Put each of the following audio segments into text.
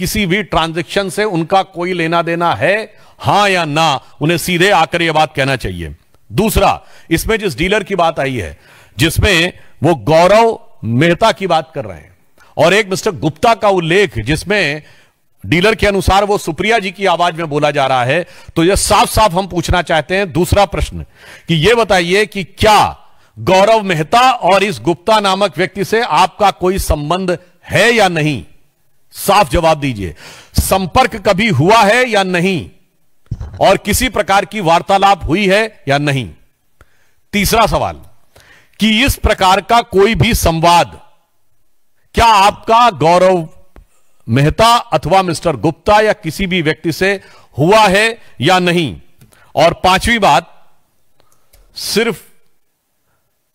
किसी भी ट्रांजेक्शन से उनका कोई लेना देना है हां या ना उन्हें सीधे आकर यह बात कहना चाहिए दूसरा इसमें जिस डीलर की बात आई है जिसमें वो गौरव मेहता की बात कर रहे हैं और एक मिस्टर गुप्ता का उल्लेख जिसमें डीलर के अनुसार वो सुप्रिया जी की आवाज में बोला जा रहा है तो यह साफ साफ हम पूछना चाहते हैं दूसरा प्रश्न कि यह बताइए कि क्या गौरव मेहता और इस गुप्ता नामक व्यक्ति से आपका कोई संबंध है या नहीं साफ जवाब दीजिए संपर्क कभी हुआ है या नहीं और किसी प्रकार की वार्तालाप हुई है या नहीं तीसरा सवाल कि इस प्रकार का कोई भी संवाद क्या आपका गौरव मेहता अथवा मिस्टर गुप्ता या किसी भी व्यक्ति से हुआ है या नहीं और पांचवी बात सिर्फ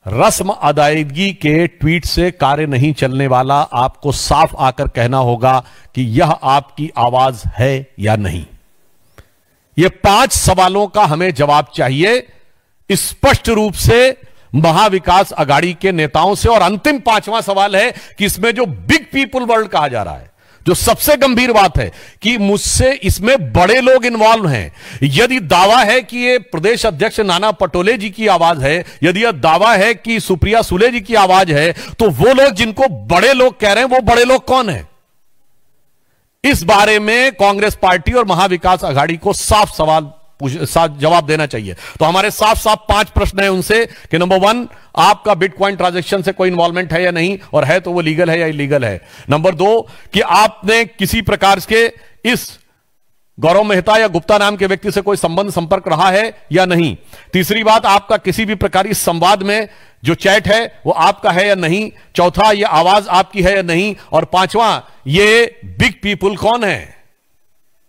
रस्म अदायगी के ट्वीट से कार्य नहीं चलने वाला आपको साफ आकर कहना होगा कि यह आपकी आवाज है या नहीं यह पांच सवालों का हमें जवाब चाहिए स्पष्ट रूप से महाविकास अगाड़ी के नेताओं से और अंतिम पांचवा सवाल है कि इसमें जो बिग पीपुल वर्ल्ड कहा जा रहा है जो सबसे गंभीर बात है कि मुझसे इसमें बड़े लोग इन्वॉल्व हैं यदि दावा है कि ये प्रदेश अध्यक्ष नाना पटोले जी की आवाज है यदि यह दावा है कि सुप्रिया सुले जी की आवाज है तो वो लोग जिनको बड़े लोग कह रहे हैं वो बड़े लोग कौन है इस बारे में कांग्रेस पार्टी और महाविकास आघाड़ी को साफ सवाल जवाब देना चाहिए तो हमारे साफ साफ पांच प्रश्न है उनसे कि नंबर वन आपका बिटकॉइन ट्रांजैक्शन से कोई इन्वॉल्वमेंट है या नहीं और है तो वो लीगल है या इलीगल है नंबर दो कि आपने किसी प्रकार के इस गौरव मेहता या गुप्ता नाम के व्यक्ति से कोई संबंध संपर्क रहा है या नहीं तीसरी बात आपका किसी भी प्रकार इस संवाद में जो चैट है वो आपका है या नहीं चौथा ये आवाज आपकी है या नहीं और पांचवा ये बिग पीपुल कौन है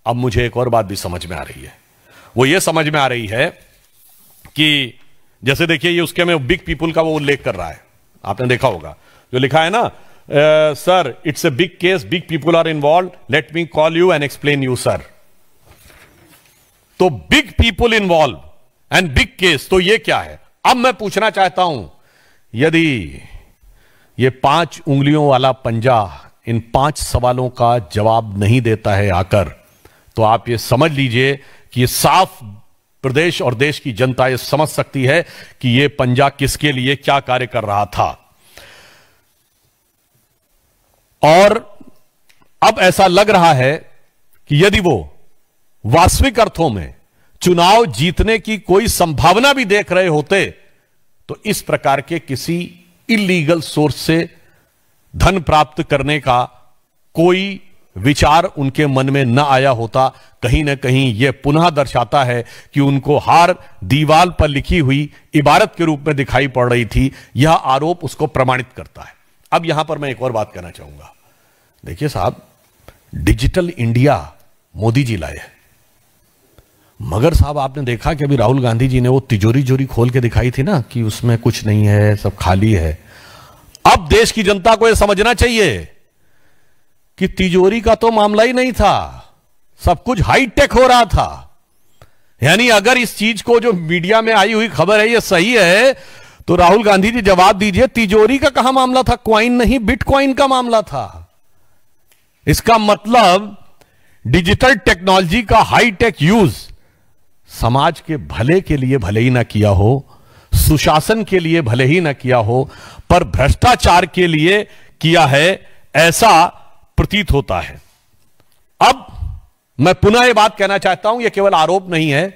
अब मुझे एक और बात भी समझ में आ रही है वो ये समझ में आ रही है कि जैसे देखिए ये उसके में बिग पीपुल का वो उल्लेख कर रहा है आपने देखा होगा जो लिखा है ना sir it's a big case big people are involve let me call you and explain you sir तो big people involve and big case तो ये क्या है अब मैं पूछना चाहता हूं यदि ये पांच उंगलियों वाला पंजा इन पांच सवालों का जवाब नहीं देता है आकर तो आप ये समझ लीजिए कि ये साफ प्रदेश और देश की जनता ये समझ सकती है कि ये पंजा किसके लिए क्या कार्य कर रहा था और अब ऐसा लग रहा है कि यदि वो वास्तविक अर्थों में चुनाव जीतने की कोई संभावना भी देख रहे होते तो इस प्रकार के किसी इलीगल सोर्स से धन प्राप्त करने का कोई विचार उनके मन में न आया होता कहीं ना कहीं यह पुनः दर्शाता है कि उनको हार दीवाल पर लिखी हुई इबारत के रूप में दिखाई पड़ रही थी यह आरोप उसको प्रमाणित करता है अब यहां पर मैं एक और बात कहना चाहूंगा देखिए साहब डिजिटल इंडिया मोदी जी लाए मगर साहब आपने देखा कि अभी राहुल गांधी जी ने वो तिजोरी जोरी खोल के दिखाई थी ना कि उसमें कुछ नहीं है सब खाली है अब देश की जनता को यह समझना चाहिए कि तिजोरी का तो मामला ही नहीं था सब कुछ हाईटेक हो रहा था यानी अगर इस चीज को जो मीडिया में आई हुई खबर है ये सही है तो राहुल गांधी जी जवाब दीजिए तिजोरी का कहा मामला था क्वाइन नहीं बिटकॉइन का मामला था इसका मतलब डिजिटल टेक्नोलॉजी का हाईटेक यूज समाज के भले के लिए भले ही ना किया हो सुशासन के लिए भले ही ना किया हो पर भ्रष्टाचार के लिए किया है ऐसा प्रतीत होता है अब मैं पुनः यह बात कहना चाहता हूं यह केवल आरोप नहीं है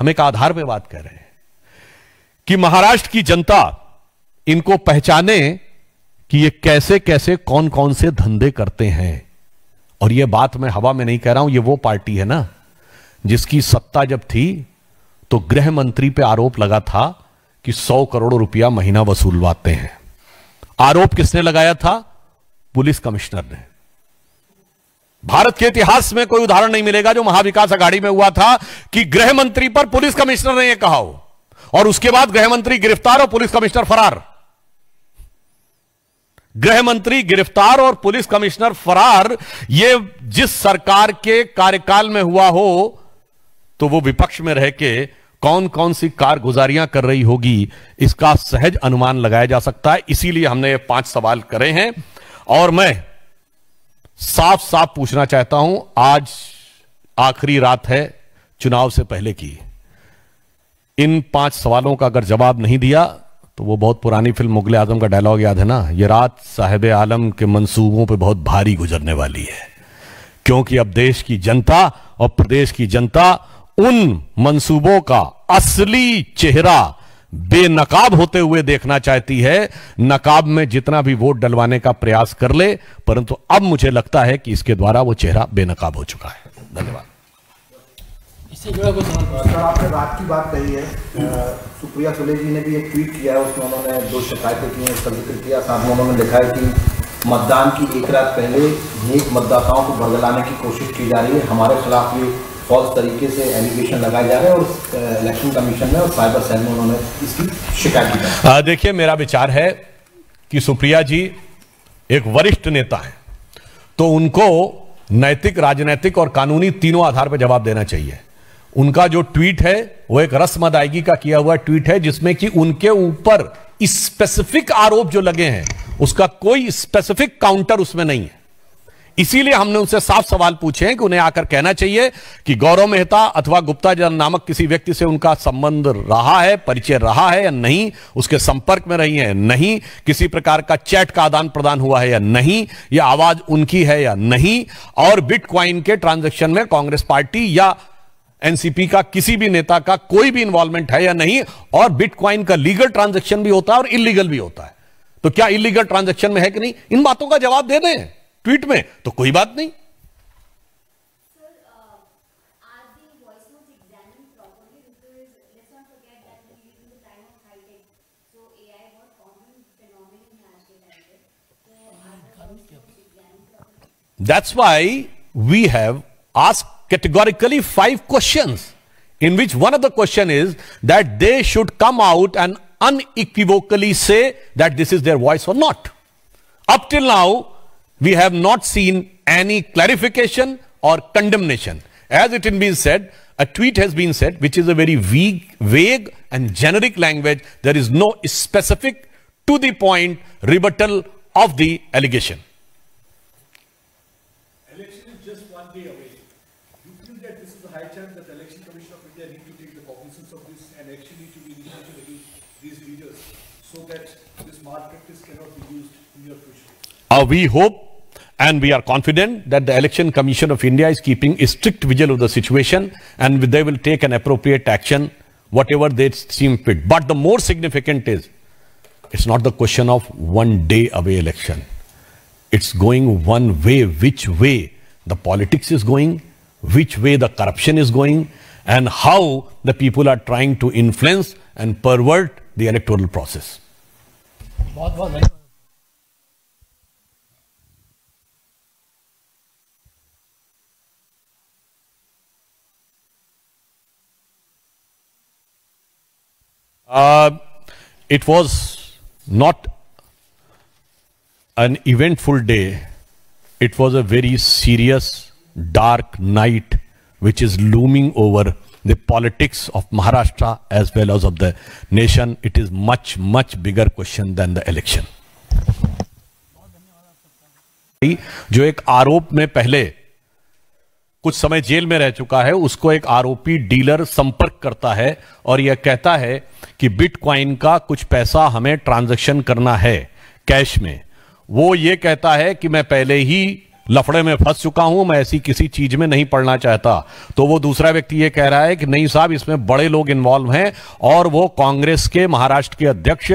हम एक आधार पर बात कर रहे हैं कि महाराष्ट्र की जनता इनको पहचाने कि ये कैसे कैसे कौन कौन से धंधे करते हैं और यह बात मैं हवा में नहीं कह रहा हूं ये वो पार्टी है ना जिसकी सत्ता जब थी तो गृह मंत्री पे आरोप लगा था कि सौ करोड़ रुपया महीना वसूलवाते हैं आरोप किसने लगाया था पुलिस कमिश्नर ने भारत के इतिहास में कोई उदाहरण नहीं मिलेगा जो महाविकास अघाड़ी में हुआ था कि गृह मंत्री पर पुलिस कमिश्नर ने यह कहा हो और उसके बाद गृह मंत्री गिरफ्तार और पुलिस कमिश्नर फरार गृह मंत्री गिरफ्तार और पुलिस कमिश्नर फरार ये जिस सरकार के कार्यकाल में हुआ हो तो वो विपक्ष में रह के कौन कौन सी कारगुजारियां कर रही होगी इसका सहज अनुमान लगाया जा सकता है इसीलिए हमने ये पांच सवाल करे हैं और मैं साफ साफ पूछना चाहता हूं आज आखिरी रात है चुनाव से पहले की इन पांच सवालों का अगर जवाब नहीं दिया तो वो बहुत पुरानी फिल्म मुगल आजम का डायलॉग याद है ना ये रात साहेब आलम के मंसूबों पे बहुत भारी गुजरने वाली है क्योंकि अब देश की जनता और प्रदेश की जनता उन मंसूबों का असली चेहरा बेनकाब होते हुए देखना चाहती है नकाब में जितना भी वोट डलवाने का प्रयास कर ले परंतु अब मुझे लगता है कि इसके द्वारा वो चेहरा बेनकाब हो चुका है धन्यवाद सर आपने रात की बात कही है सुप्रिया सुले जी ने भी एक ट्वीट किया है उसमें उन्होंने दो शिकायतें की हैं उसका जिक्र किया साथ में उन्होंने लिखा है कि मतदान की एक रात पहले नेक मतदाताओं को बदलाने की कोशिश की जा रही है हमारे खिलाफ ये फॉल्स तरीके से एलिगेशन लगाए जा रहे हैं और इलेक्शन कमीशन में और साइबर सेल में उन्होंने इसकी शिकायत की देखिए मेरा विचार है कि सुप्रिया जी एक वरिष्ठ नेता है तो उनको नैतिक राजनैतिक और कानूनी तीनों आधार पर जवाब देना चाहिए उनका जो ट्वीट है वो एक रस्म अदायगी का किया हुआ ट्वीट है जिसमें कि उनके ऊपर स्पेसिफिक आरोप जो लगे हैं उसका कोई स्पेसिफिक काउंटर उसमें नहीं है इसीलिए हमने उनसे साफ सवाल पूछे कि उन्हें आकर कहना चाहिए कि गौरव मेहता अथवा गुप्ता जन नामक किसी व्यक्ति से उनका संबंध रहा है परिचय रहा है या नहीं उसके संपर्क में रही है नहीं किसी प्रकार का चैट का आदान प्रदान हुआ है या नहीं या आवाज उनकी है या नहीं और बिटकॉइन के ट्रांजेक्शन में कांग्रेस पार्टी या एनसीपी का किसी भी नेता का कोई भी इन्वॉल्वमेंट है या नहीं और बिटकॉइन का लीगल ट्रांजेक्शन भी होता है और इलीगल भी होता है तो क्या इलीगल ट्रांजेक्शन में है कि नहीं इन बातों का जवाब दे दें ट्वीट में तो कोई बात नहीं That's why we have asked categorically five questions in which one of the question is that they should come out and unequivocally say that this is their voice or not. Up till now, we have not seen any clarification or condemnation. As it has been said, a tweet has been said, which is a very vague, and generic language. There is no specific, to the point rebuttal of the allegation. Election is just one day away. you feel that this is a high chance that the Election Commission of India need to take the cognizance of this and actually to be initiated against these leaders so that this malpractice cannot be used in the future? Uh, we hope and we are confident that the Election Commission of India is keeping a strict vigil of the situation and they will take an appropriate action, whatever they seem fit. But the more significant is, it's not the question of one day away election. It's going one way, which way the politics is going, which way the corruption is going, and how the people are trying to influence and pervert the electoral process. Uh, it was not an eventful day. It was a very serious, dark night which is looming over the politics of Maharashtra as well as of the nation. It is much, much bigger question than the election. जो एक आरोप में पहले कुछ समय jail में रह चुका है उसको एक आरोपी डीलर संपर्क करता है और यह कहता है कि बिटकॉइन का कुछ पैसा हमें ट्रांजैक्शन करना है कैश में वो ये कहता है कि मैं पहले ही लफड़े में फंस चुका हूं मैं ऐसी किसी चीज में नहीं पढ़ना चाहता तो वो दूसरा व्यक्ति ये कह रहा है कि नहीं साहब इसमें बड़े लोग इन्वॉल्व हैं और वो कांग्रेस के महाराष्ट्र के अध्यक्ष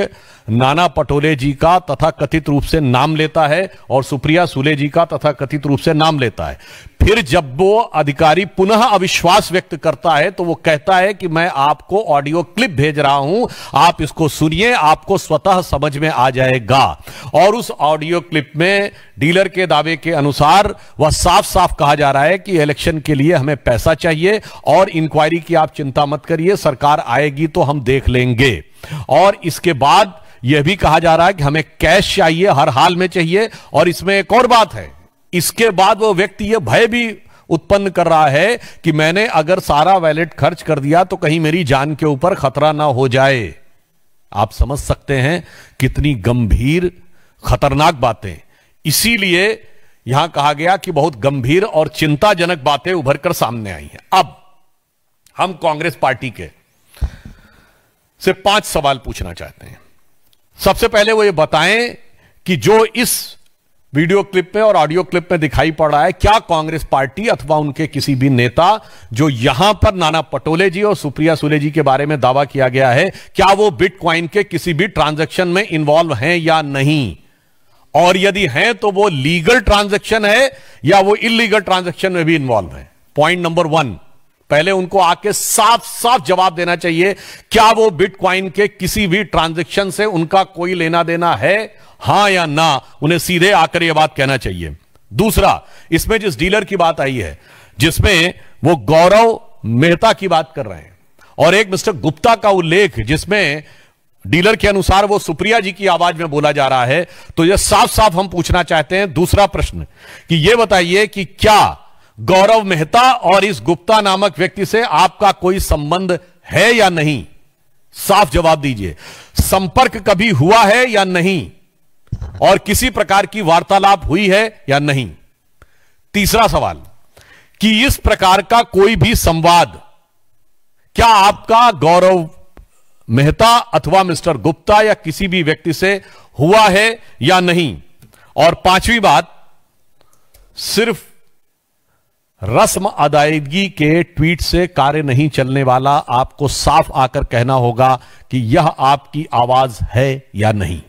नाना पटोले जी का तथा कथित रूप से नाम लेता है और सुप्रिया सुले जी का तथा कथित रूप से नाम लेता है फिर जब वो अधिकारी पुनः अविश्वास व्यक्त करता है तो वो कहता है कि मैं आपको ऑडियो क्लिप भेज रहा हूं आप इसको सुनिए आपको स्वतः समझ में आ जाएगा और उस ऑडियो क्लिप में डीलर के दावे के अनुसार वह साफ साफ कहा जा रहा है कि इलेक्शन के लिए हमें पैसा चाहिए और इंक्वायरी की आप चिंता मत करिए सरकार आएगी तो हम देख लेंगे और इसके बाद यह भी कहा जा रहा है कि हमें कैश चाहिए हर हाल में चाहिए और इसमें एक और बात है इसके बाद वो व्यक्ति यह भय भी उत्पन्न कर रहा है कि मैंने अगर सारा वैलेट खर्च कर दिया तो कहीं मेरी जान के ऊपर खतरा ना हो जाए आप समझ सकते हैं कितनी गंभीर खतरनाक बातें इसीलिए यहां कहा गया कि बहुत गंभीर और चिंताजनक बातें उभर कर सामने आई हैं अब हम कांग्रेस पार्टी के से पांच सवाल पूछना चाहते हैं सबसे पहले वो ये बताएं कि जो इस वीडियो क्लिप में और ऑडियो क्लिप में दिखाई पड़ रहा है क्या कांग्रेस पार्टी अथवा उनके किसी भी नेता जो यहां पर नाना पटोले जी और सुप्रिया सुले जी के बारे में दावा किया गया है क्या वो बिटकॉइन के किसी भी ट्रांजैक्शन में इन्वॉल्व हैं या नहीं और यदि हैं तो वो लीगल ट्रांजेक्शन है या वो इलीगल ट्रांजेक्शन में भी इन्वॉल्व है पॉइंट नंबर वन पहले उनको आके साफ साफ जवाब देना चाहिए क्या वो बिटकॉइन के किसी भी ट्रांजेक्शन से उनका कोई लेना देना है हां या ना उन्हें सीधे आकर यह बात कहना चाहिए दूसरा इसमें जिस डीलर की बात आई है जिसमें वो गौरव मेहता की बात कर रहे हैं और एक मिस्टर गुप्ता का उल्लेख जिसमें डीलर के अनुसार वो सुप्रिया जी की आवाज में बोला जा रहा है तो यह साफ साफ हम पूछना चाहते हैं दूसरा प्रश्न कि यह बताइए कि क्या गौरव मेहता और इस गुप्ता नामक व्यक्ति से आपका कोई संबंध है या नहीं साफ जवाब दीजिए संपर्क कभी हुआ है या नहीं और किसी प्रकार की वार्तालाप हुई है या नहीं तीसरा सवाल कि इस प्रकार का कोई भी संवाद क्या आपका गौरव मेहता अथवा मिस्टर गुप्ता या किसी भी व्यक्ति से हुआ है या नहीं और पांचवी बात सिर्फ रस्म अदायगी के ट्वीट से कार्य नहीं चलने वाला आपको साफ आकर कहना होगा कि यह आपकी आवाज है या नहीं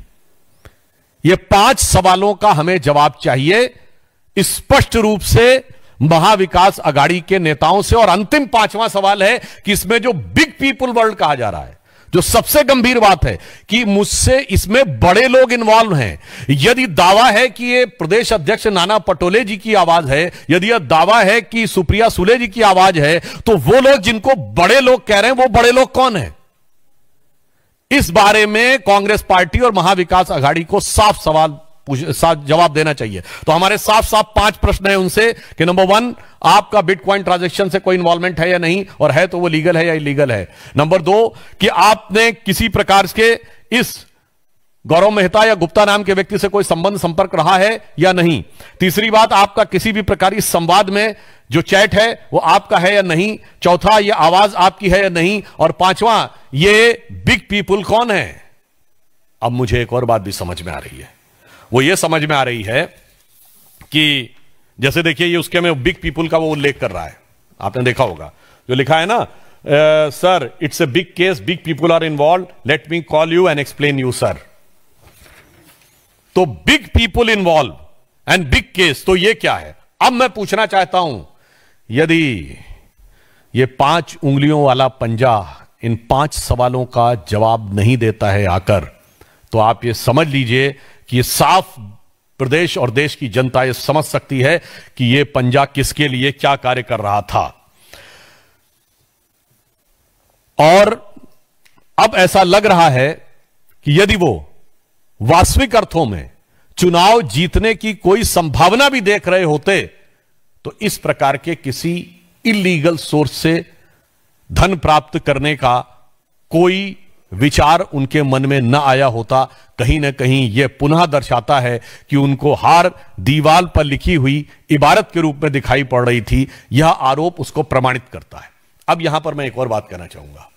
यह पांच सवालों का हमें जवाब चाहिए स्पष्ट रूप से महाविकास अगाड़ी के नेताओं से और अंतिम पांचवा सवाल है कि इसमें जो बिग पीपुल वर्ल्ड कहा जा रहा है जो सबसे गंभीर बात है कि मुझसे इसमें बड़े लोग इन्वॉल्व हैं यदि दावा है कि ये प्रदेश अध्यक्ष नाना पटोले जी की आवाज है यदि यह दावा है कि सुप्रिया सुले जी की आवाज है तो वो लोग जिनको बड़े लोग कह रहे हैं वो बड़े लोग कौन है इस बारे में कांग्रेस पार्टी और महाविकास आघाड़ी को साफ सवाल जवाब देना चाहिए तो हमारे साफ साफ पांच प्रश्न है उनसे कि नंबर वन आपका बिटकॉइन ट्रांजैक्शन से कोई इन्वॉल्वमेंट है या नहीं और है तो वो लीगल है या इलीगल है नंबर दो कि आपने किसी प्रकार के इस गौरव मेहता या गुप्ता नाम के व्यक्ति से कोई संबंध संपर्क रहा है या नहीं तीसरी बात आपका किसी भी प्रकार इस संवाद में जो चैट है वो आपका है या नहीं चौथा ये आवाज आपकी है या नहीं और पांचवा ये बिग पीपुल कौन है अब मुझे एक और बात भी समझ में आ रही है वो ये समझ में आ रही है कि जैसे देखिए ये उसके में बिग पीपुल का वो उल्लेख कर रहा है आपने देखा होगा जो लिखा है ना sir it's a big case big people are involve let me call you and explain you sir तो big people involve and big case तो ये क्या है अब मैं पूछना चाहता हूं यदि ये पांच उंगलियों वाला पंजा इन पांच सवालों का जवाब नहीं देता है आकर तो आप ये समझ लीजिए कि ये साफ प्रदेश और देश की जनता ये समझ सकती है कि ये पंजा किसके लिए क्या कार्य कर रहा था और अब ऐसा लग रहा है कि यदि वो वास्तविक अर्थों में चुनाव जीतने की कोई संभावना भी देख रहे होते तो इस प्रकार के किसी इलीगल सोर्स से धन प्राप्त करने का कोई विचार उनके मन में न आया होता कहीं ना कहीं यह पुनः दर्शाता है कि उनको हार दीवाल पर लिखी हुई इबारत के रूप में दिखाई पड़ रही थी यह आरोप उसको प्रमाणित करता है अब यहां पर मैं एक और बात कहना चाहूंगा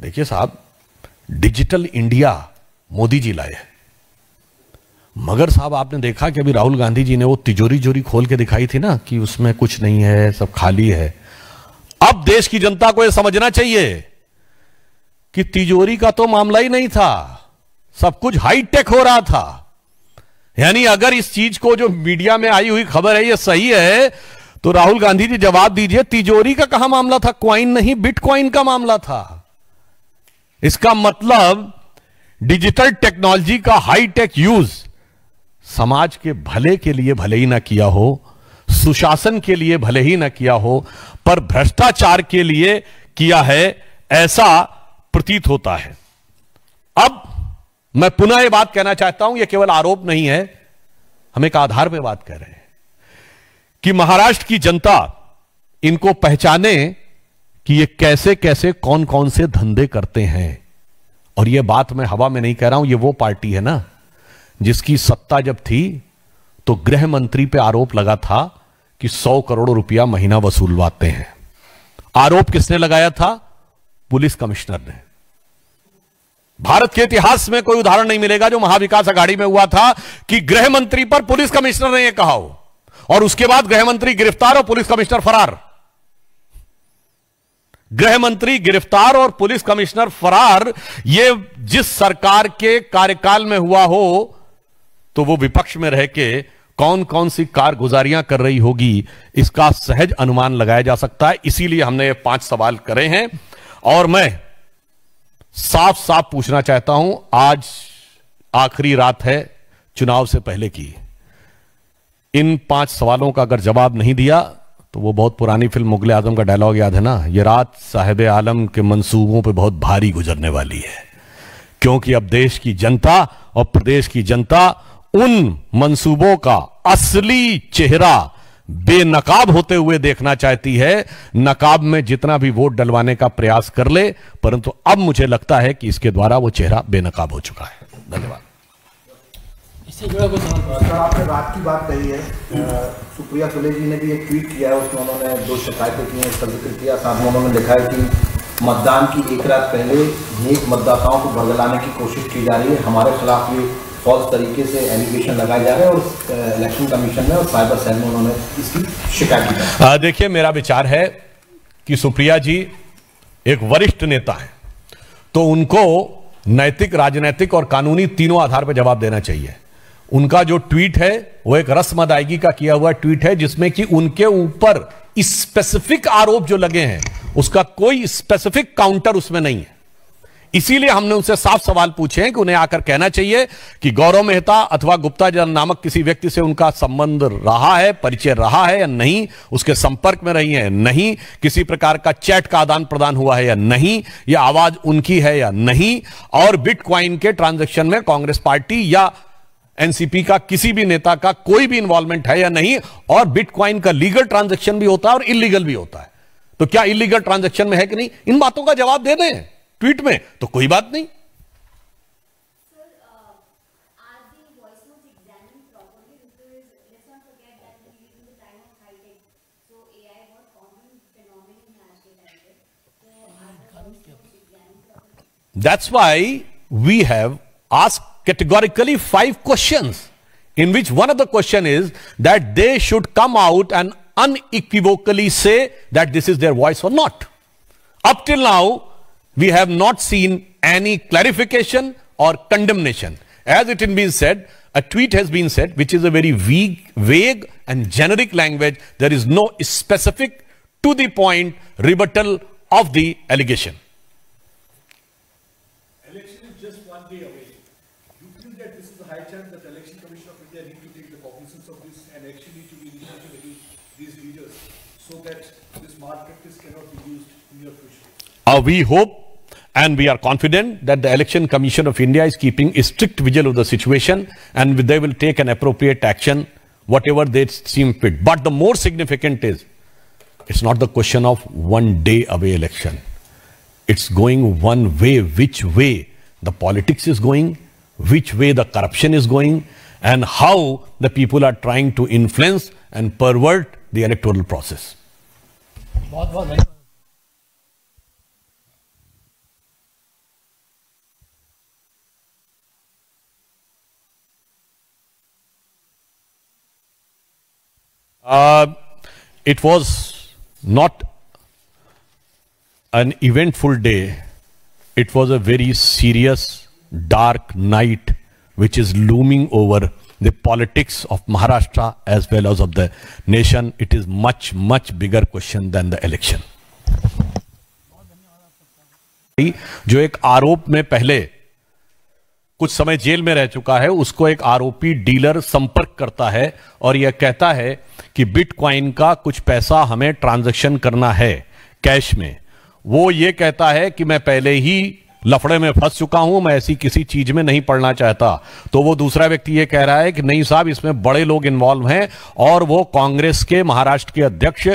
देखिए साहब डिजिटल इंडिया मोदी जी लाए हैं मगर साहब आपने देखा कि अभी राहुल गांधी जी ने वो तिजोरी जोरी खोल के दिखाई थी ना कि उसमें कुछ नहीं है सब खाली है अब देश की जनता को यह समझना चाहिए कि तिजोरी का तो मामला ही नहीं था सब कुछ हाईटेक हो रहा था यानी अगर इस चीज को जो मीडिया में आई हुई खबर है ये सही है तो राहुल गांधी जी जवाब दीजिए तिजोरी का कहा मामला था क्वाइन नहीं बिटकॉइन का मामला था इसका मतलब डिजिटल टेक्नोलॉजी का हाईटेक यूज समाज के भले के लिए भले ही ना किया हो सुशासन के लिए भले ही ना किया हो पर भ्रष्टाचार के लिए किया है ऐसा प्रतीत होता है अब मैं पुनः यह बात कहना चाहता हूं यह केवल आरोप नहीं है हम एक आधार पर बात कर रहे हैं कि महाराष्ट्र की जनता इनको पहचाने कि ये कैसे कैसे कौन कौन से धंधे करते हैं और यह बात मैं हवा में नहीं कह रहा हूं ये वो पार्टी है ना जिसकी सत्ता जब थी तो गृह मंत्री पे आरोप लगा था कि सौ करोड़ रुपया महीना वसूलवाते हैं आरोप किसने लगाया था पुलिस कमिश्नर ने भारत के इतिहास में कोई उदाहरण नहीं मिलेगा जो महाविकास अघाड़ी में हुआ था कि गृह मंत्री पर पुलिस कमिश्नर ने यह कहा हो और उसके बाद गृह मंत्री गिरफ्तार और पुलिस कमिश्नर फरार गृह मंत्री गिरफ्तार और पुलिस कमिश्नर फरार ये जिस सरकार के कार्यकाल में हुआ हो तो वो विपक्ष में रह के कौन कौन सी कारगुजारियां कर रही होगी इसका सहज अनुमान लगाया जा सकता है इसीलिए हमने ये पांच सवाल करे हैं और मैं साफ साफ पूछना चाहता हूं आज आखिरी रात है चुनाव से पहले की इन पांच सवालों का अगर जवाब नहीं दिया तो वो बहुत पुरानी फिल्म मुगल आजम का डायलॉग याद है ना ये रात साहेब आलम के मंसूबों पे बहुत भारी गुजरने वाली है क्योंकि अब देश की जनता और प्रदेश की जनता उन मंसूबों का असली चेहरा बेनकाब होते हुए देखना चाहती है नकाब में जितना भी वोट डलवाने का प्रयास कर ले परंतु अब मुझे लगता है कि इसके द्वारा वो चेहरा बेनकाब हो चुका है धन्यवाद सर आपने रात की बात कही है सुप्रिया सुले जी ने भी एक ट्वीट किया है उसमें उन्होंने दो शिकायतें की हैं जिक्र किया साथ में उन्होंने लिखा है कि मतदान की एक रात पहले नेक मतदाताओं को बदलाने की कोशिश की जा रही है हमारे खिलाफ ये फॉल्स तरीके से एलिगेशन लगाए जा रहे हैं और इलेक्शन कमीशन में और साइबर सेल में उन्होंने इसकी शिकायत की देखिए मेरा विचार है कि सुप्रिया जी एक वरिष्ठ नेता है तो उनको नैतिक राजनैतिक और कानूनी तीनों आधार पर जवाब देना चाहिए उनका जो ट्वीट है वो एक रस्म अदायगी का किया हुआ ट्वीट है जिसमें कि उनके ऊपर स्पेसिफिक आरोप जो लगे हैं उसका कोई स्पेसिफिक काउंटर उसमें नहीं है इसीलिए हमने उनसे साफ सवाल पूछे हैं कि उन्हें आकर कहना चाहिए कि गौरव मेहता अथवा गुप्ता जन नामक किसी व्यक्ति से उनका संबंध रहा है परिचय रहा है या नहीं उसके संपर्क में रही है नहीं किसी प्रकार का चैट का आदान प्रदान हुआ है या नहीं या आवाज उनकी है या नहीं और बिटकॉइन के ट्रांजेक्शन में कांग्रेस पार्टी या एनसीपी का किसी भी नेता का कोई भी इन्वॉल्वमेंट है या नहीं और बिटकॉइन का लीगल ट्रांजेक्शन भी होता है और इलीगल भी होता है तो क्या इलीगल ट्रांजेक्शन में है कि नहीं इन बातों का जवाब दे दें ट्वीट में तो कोई बात नहीं That's why we have asked categorically five questions in which one of the question is that they should come out and unequivocally say that this is their voice or not. Up till now, we have not seen any clarification or condemnation. As it has been said, a tweet has been said, which is a very vague, and generic language. There is no specific, to the point rebuttal of the allegation. Election is just one day away. You feel that this is a high chance that the Election Commission of India need to take the cognizance of this and actually to be initiative against these leaders so that this malpractice cannot be used in your future. Uh, we hope and we are confident that the Election Commission of India is keeping a strict vigil of the situation and they will take an appropriate action, whatever they seem fit. But the more significant is, it's not the question of one day away election. It's going one way, which way the politics is going, which way the corruption is going, and how the people are trying to influence and pervert the electoral process. बहुत बहुत Uh, it was not an eventful day. It was a very serious, dark night which is looming over the politics of Maharashtra as well as of the nation. It is much, much bigger question than the election. जो एक आरोप में पहले कुछ समय jail में रह चुका है उसको एक आरोपी डीलर संपर्क करता है और यह कहता है कि बिटकॉइन का कुछ पैसा हमें ट्रांजैक्शन करना है कैश में वो ये कहता है कि मैं पहले ही लफड़े में फंस चुका हूं मैं ऐसी किसी चीज में नहीं पढ़ना चाहता तो वो दूसरा व्यक्ति ये कह रहा है कि नहीं साहब इसमें बड़े लोग इन्वॉल्व हैं और वो कांग्रेस के महाराष्ट्र के अध्यक्ष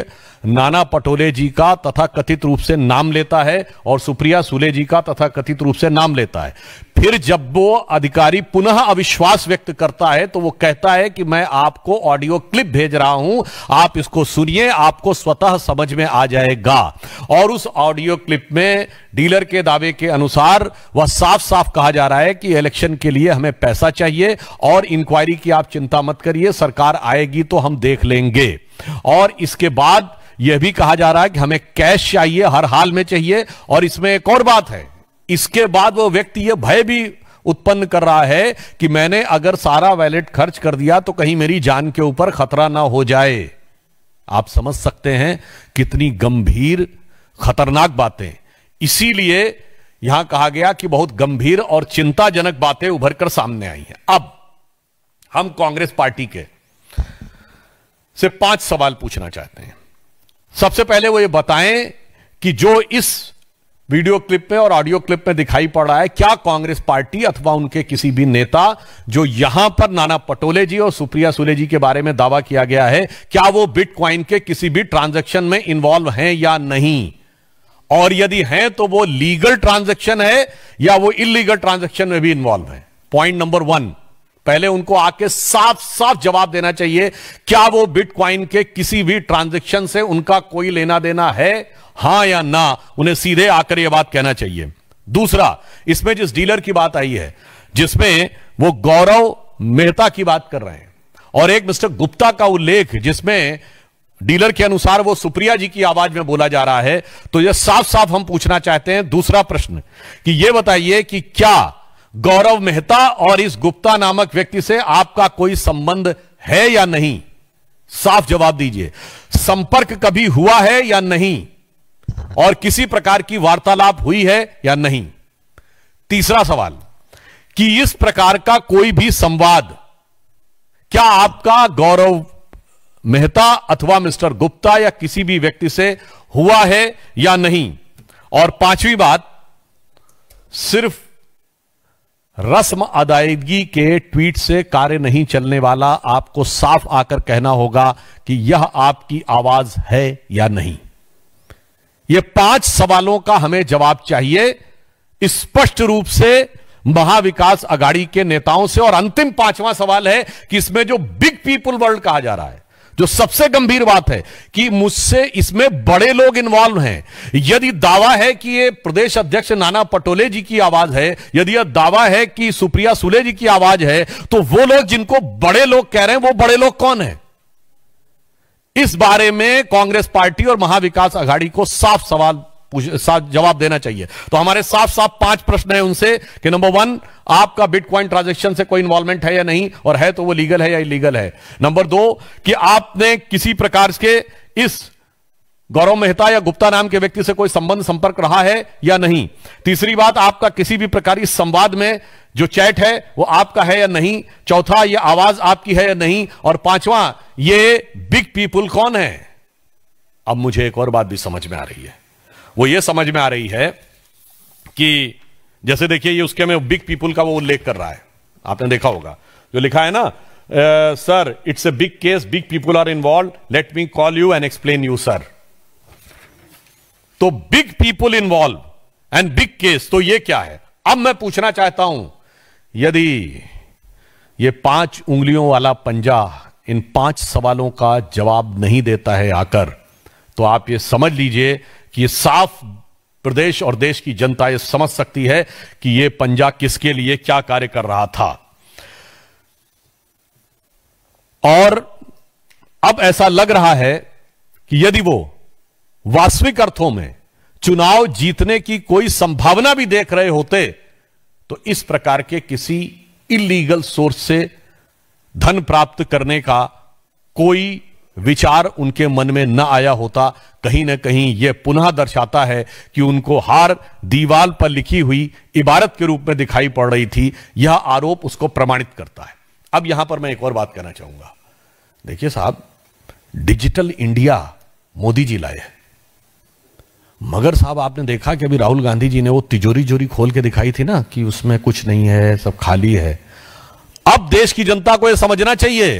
नाना पटोले जी का तथा कथित रूप से नाम लेता है और सुप्रिया सुले जी का तथा कथित रूप से नाम लेता है फिर जब वो अधिकारी पुनः अविश्वास व्यक्त करता है तो वो कहता है कि मैं आपको ऑडियो क्लिप भेज रहा हूं आप इसको सुनिए आपको स्वतः समझ में आ जाएगा और उस ऑडियो क्लिप में डीलर के दावे के अनुसार वह साफ साफ कहा जा रहा है कि इलेक्शन के लिए हमें पैसा चाहिए और इंक्वायरी की आप चिंता मत करिए सरकार आएगी तो हम देख लेंगे और इसके बाद यह भी कहा जा रहा है कि हमें कैश चाहिए हर हाल में चाहिए और इसमें एक और बात है इसके बाद वो व्यक्ति यह भय भी उत्पन्न कर रहा है कि मैंने अगर सारा वैलेट खर्च कर दिया तो कहीं मेरी जान के ऊपर खतरा ना हो जाए आप समझ सकते हैं कितनी गंभीर खतरनाक बातें इसीलिए यहां कहा गया कि बहुत गंभीर और चिंताजनक बातें उभर कर सामने आई हैं अब हम कांग्रेस पार्टी के से पांच सवाल पूछना चाहते हैं सबसे पहले वो ये बताएं कि जो इस वीडियो क्लिप में और ऑडियो क्लिप में दिखाई पड़ रहा है क्या कांग्रेस पार्टी अथवा उनके किसी भी नेता जो यहां पर नाना पटोले जी और सुप्रिया सुले जी के बारे में दावा किया गया है क्या वो बिटकॉइन के किसी भी ट्रांजैक्शन में इन्वॉल्व हैं या नहीं और यदि हैं तो वो लीगल ट्रांजैक्शन है या वो इलीगल ट्रांजेक्शन में भी इन्वॉल्व है पॉइंट नंबर वन पहले उनको आके साफ साफ जवाब देना चाहिए क्या वो बिटकॉइन के किसी भी ट्रांजेक्शन से उनका कोई लेना देना है हां या ना उन्हें सीधे आकर यह बात कहना चाहिए दूसरा इसमें जिस डीलर की बात आई है जिसमें वो गौरव मेहता की बात कर रहे हैं और एक मिस्टर गुप्ता का उल्लेख जिसमें डीलर के अनुसार वो सुप्रिया जी की आवाज में बोला जा रहा है तो यह साफ साफ हम पूछना चाहते हैं दूसरा प्रश्न कि यह बताइए कि क्या गौरव मेहता और इस गुप्ता नामक व्यक्ति से आपका कोई संबंध है या नहीं साफ जवाब दीजिए संपर्क कभी हुआ है या नहीं और किसी प्रकार की वार्तालाप हुई है या नहीं तीसरा सवाल कि इस प्रकार का कोई भी संवाद क्या आपका गौरव मेहता अथवा मिस्टर गुप्ता या किसी भी व्यक्ति से हुआ है या नहीं और पांचवी बात सिर्फ रस्म अदायगी के ट्वीट से कार्य नहीं चलने वाला आपको साफ आकर कहना होगा कि यह आपकी आवाज है या नहीं यह पांच सवालों का हमें जवाब चाहिए स्पष्ट रूप से महाविकास अघाड़ी के नेताओं से और अंतिम पांचवा सवाल है कि इसमें जो बिग पीपुल वर्ल्ड कहा जा रहा है जो सबसे गंभीर बात है कि मुझसे इसमें बड़े लोग इन्वॉल्व हैं यदि दावा है कि ये प्रदेश अध्यक्ष नाना पटोले जी की आवाज है यदि यह दावा है कि सुप्रिया सुले जी की आवाज है तो वो लोग जिनको बड़े लोग कह रहे हैं वो बड़े लोग कौन है इस बारे में कांग्रेस पार्टी और महाविकास आघाड़ी को साफ सवाल साथ जवाब देना चाहिए तो हमारे साफ साफ पांच प्रश्न है उनसे कि नंबर वन आपका बिटकॉइन ट्रांजैक्शन से कोई इन्वॉल्वमेंट है या नहीं और है तो वो लीगल है या इलीगल है नंबर दो कि आपने किसी प्रकार के इस गौरव मेहता या गुप्ता नाम के व्यक्ति से कोई संबंध संपर्क रहा है या नहीं तीसरी बात आपका किसी भी प्रकार इस संवाद में जो चैट है वो आपका है या नहीं चौथा ये आवाज आपकी है या नहीं और पांचवा ये बिग पीपुल कौन है अब मुझे एक और बात भी समझ में आ रही है वो ये समझ में आ रही है कि जैसे देखिए ये उसके में बिग पीपुल का वो उल्लेख कर रहा है आपने देखा होगा जो लिखा है ना sir it's a big case big people are involve let me call you and explain you sir तो big people involve and big case तो ये क्या है अब मैं पूछना चाहता हूं यदि ये पांच उंगलियों वाला पंजा इन पांच सवालों का जवाब नहीं देता है आकर तो आप ये समझ लीजिए कि ये साफ प्रदेश और देश की जनता ये समझ सकती है कि ये पंजा किसके लिए क्या कार्य कर रहा था और अब ऐसा लग रहा है कि यदि वो वास्तविक अर्थों में चुनाव जीतने की कोई संभावना भी देख रहे होते तो इस प्रकार के किसी इलीगल सोर्स से धन प्राप्त करने का कोई विचार उनके मन में न आया होता कहीं ना कहीं यह पुनः दर्शाता है कि उनको हार दीवाल पर लिखी हुई इबारत के रूप में दिखाई पड़ रही थी यह आरोप उसको प्रमाणित करता है अब यहां पर मैं एक और बात कहना चाहूंगा देखिए साहब डिजिटल इंडिया मोदी जी लाए हैं मगर साहब आपने देखा कि अभी राहुल गांधी जी ने वो तिजोरी जोरी खोल के दिखाई थी ना कि उसमें कुछ नहीं है सब खाली है अब देश की जनता को यह समझना चाहिए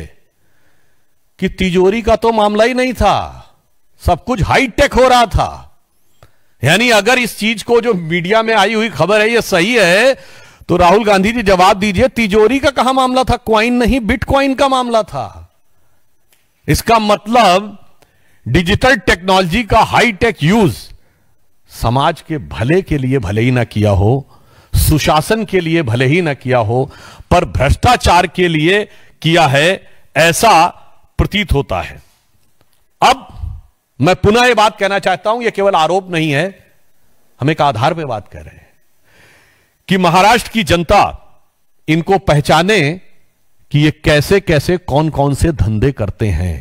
कि तिजोरी का तो मामला ही नहीं था सब कुछ हाईटेक हो रहा था यानी अगर इस चीज को जो मीडिया में आई हुई खबर है ये सही है तो राहुल गांधी जी जवाब दीजिए तिजोरी का कहा मामला था क्वाइन नहीं बिटकॉइन का मामला था इसका मतलब डिजिटल टेक्नोलॉजी का हाईटेक यूज समाज के भले के लिए भले ही ना किया हो सुशासन के लिए भले ही ना किया हो पर भ्रष्टाचार के लिए किया है ऐसा प्रतीत होता है अब मैं पुनः यह बात कहना चाहता हूं यह केवल आरोप नहीं है हम एक आधार पर बात कर रहे हैं कि महाराष्ट्र की जनता इनको पहचाने कि ये कैसे कैसे कौन कौन से धंधे करते हैं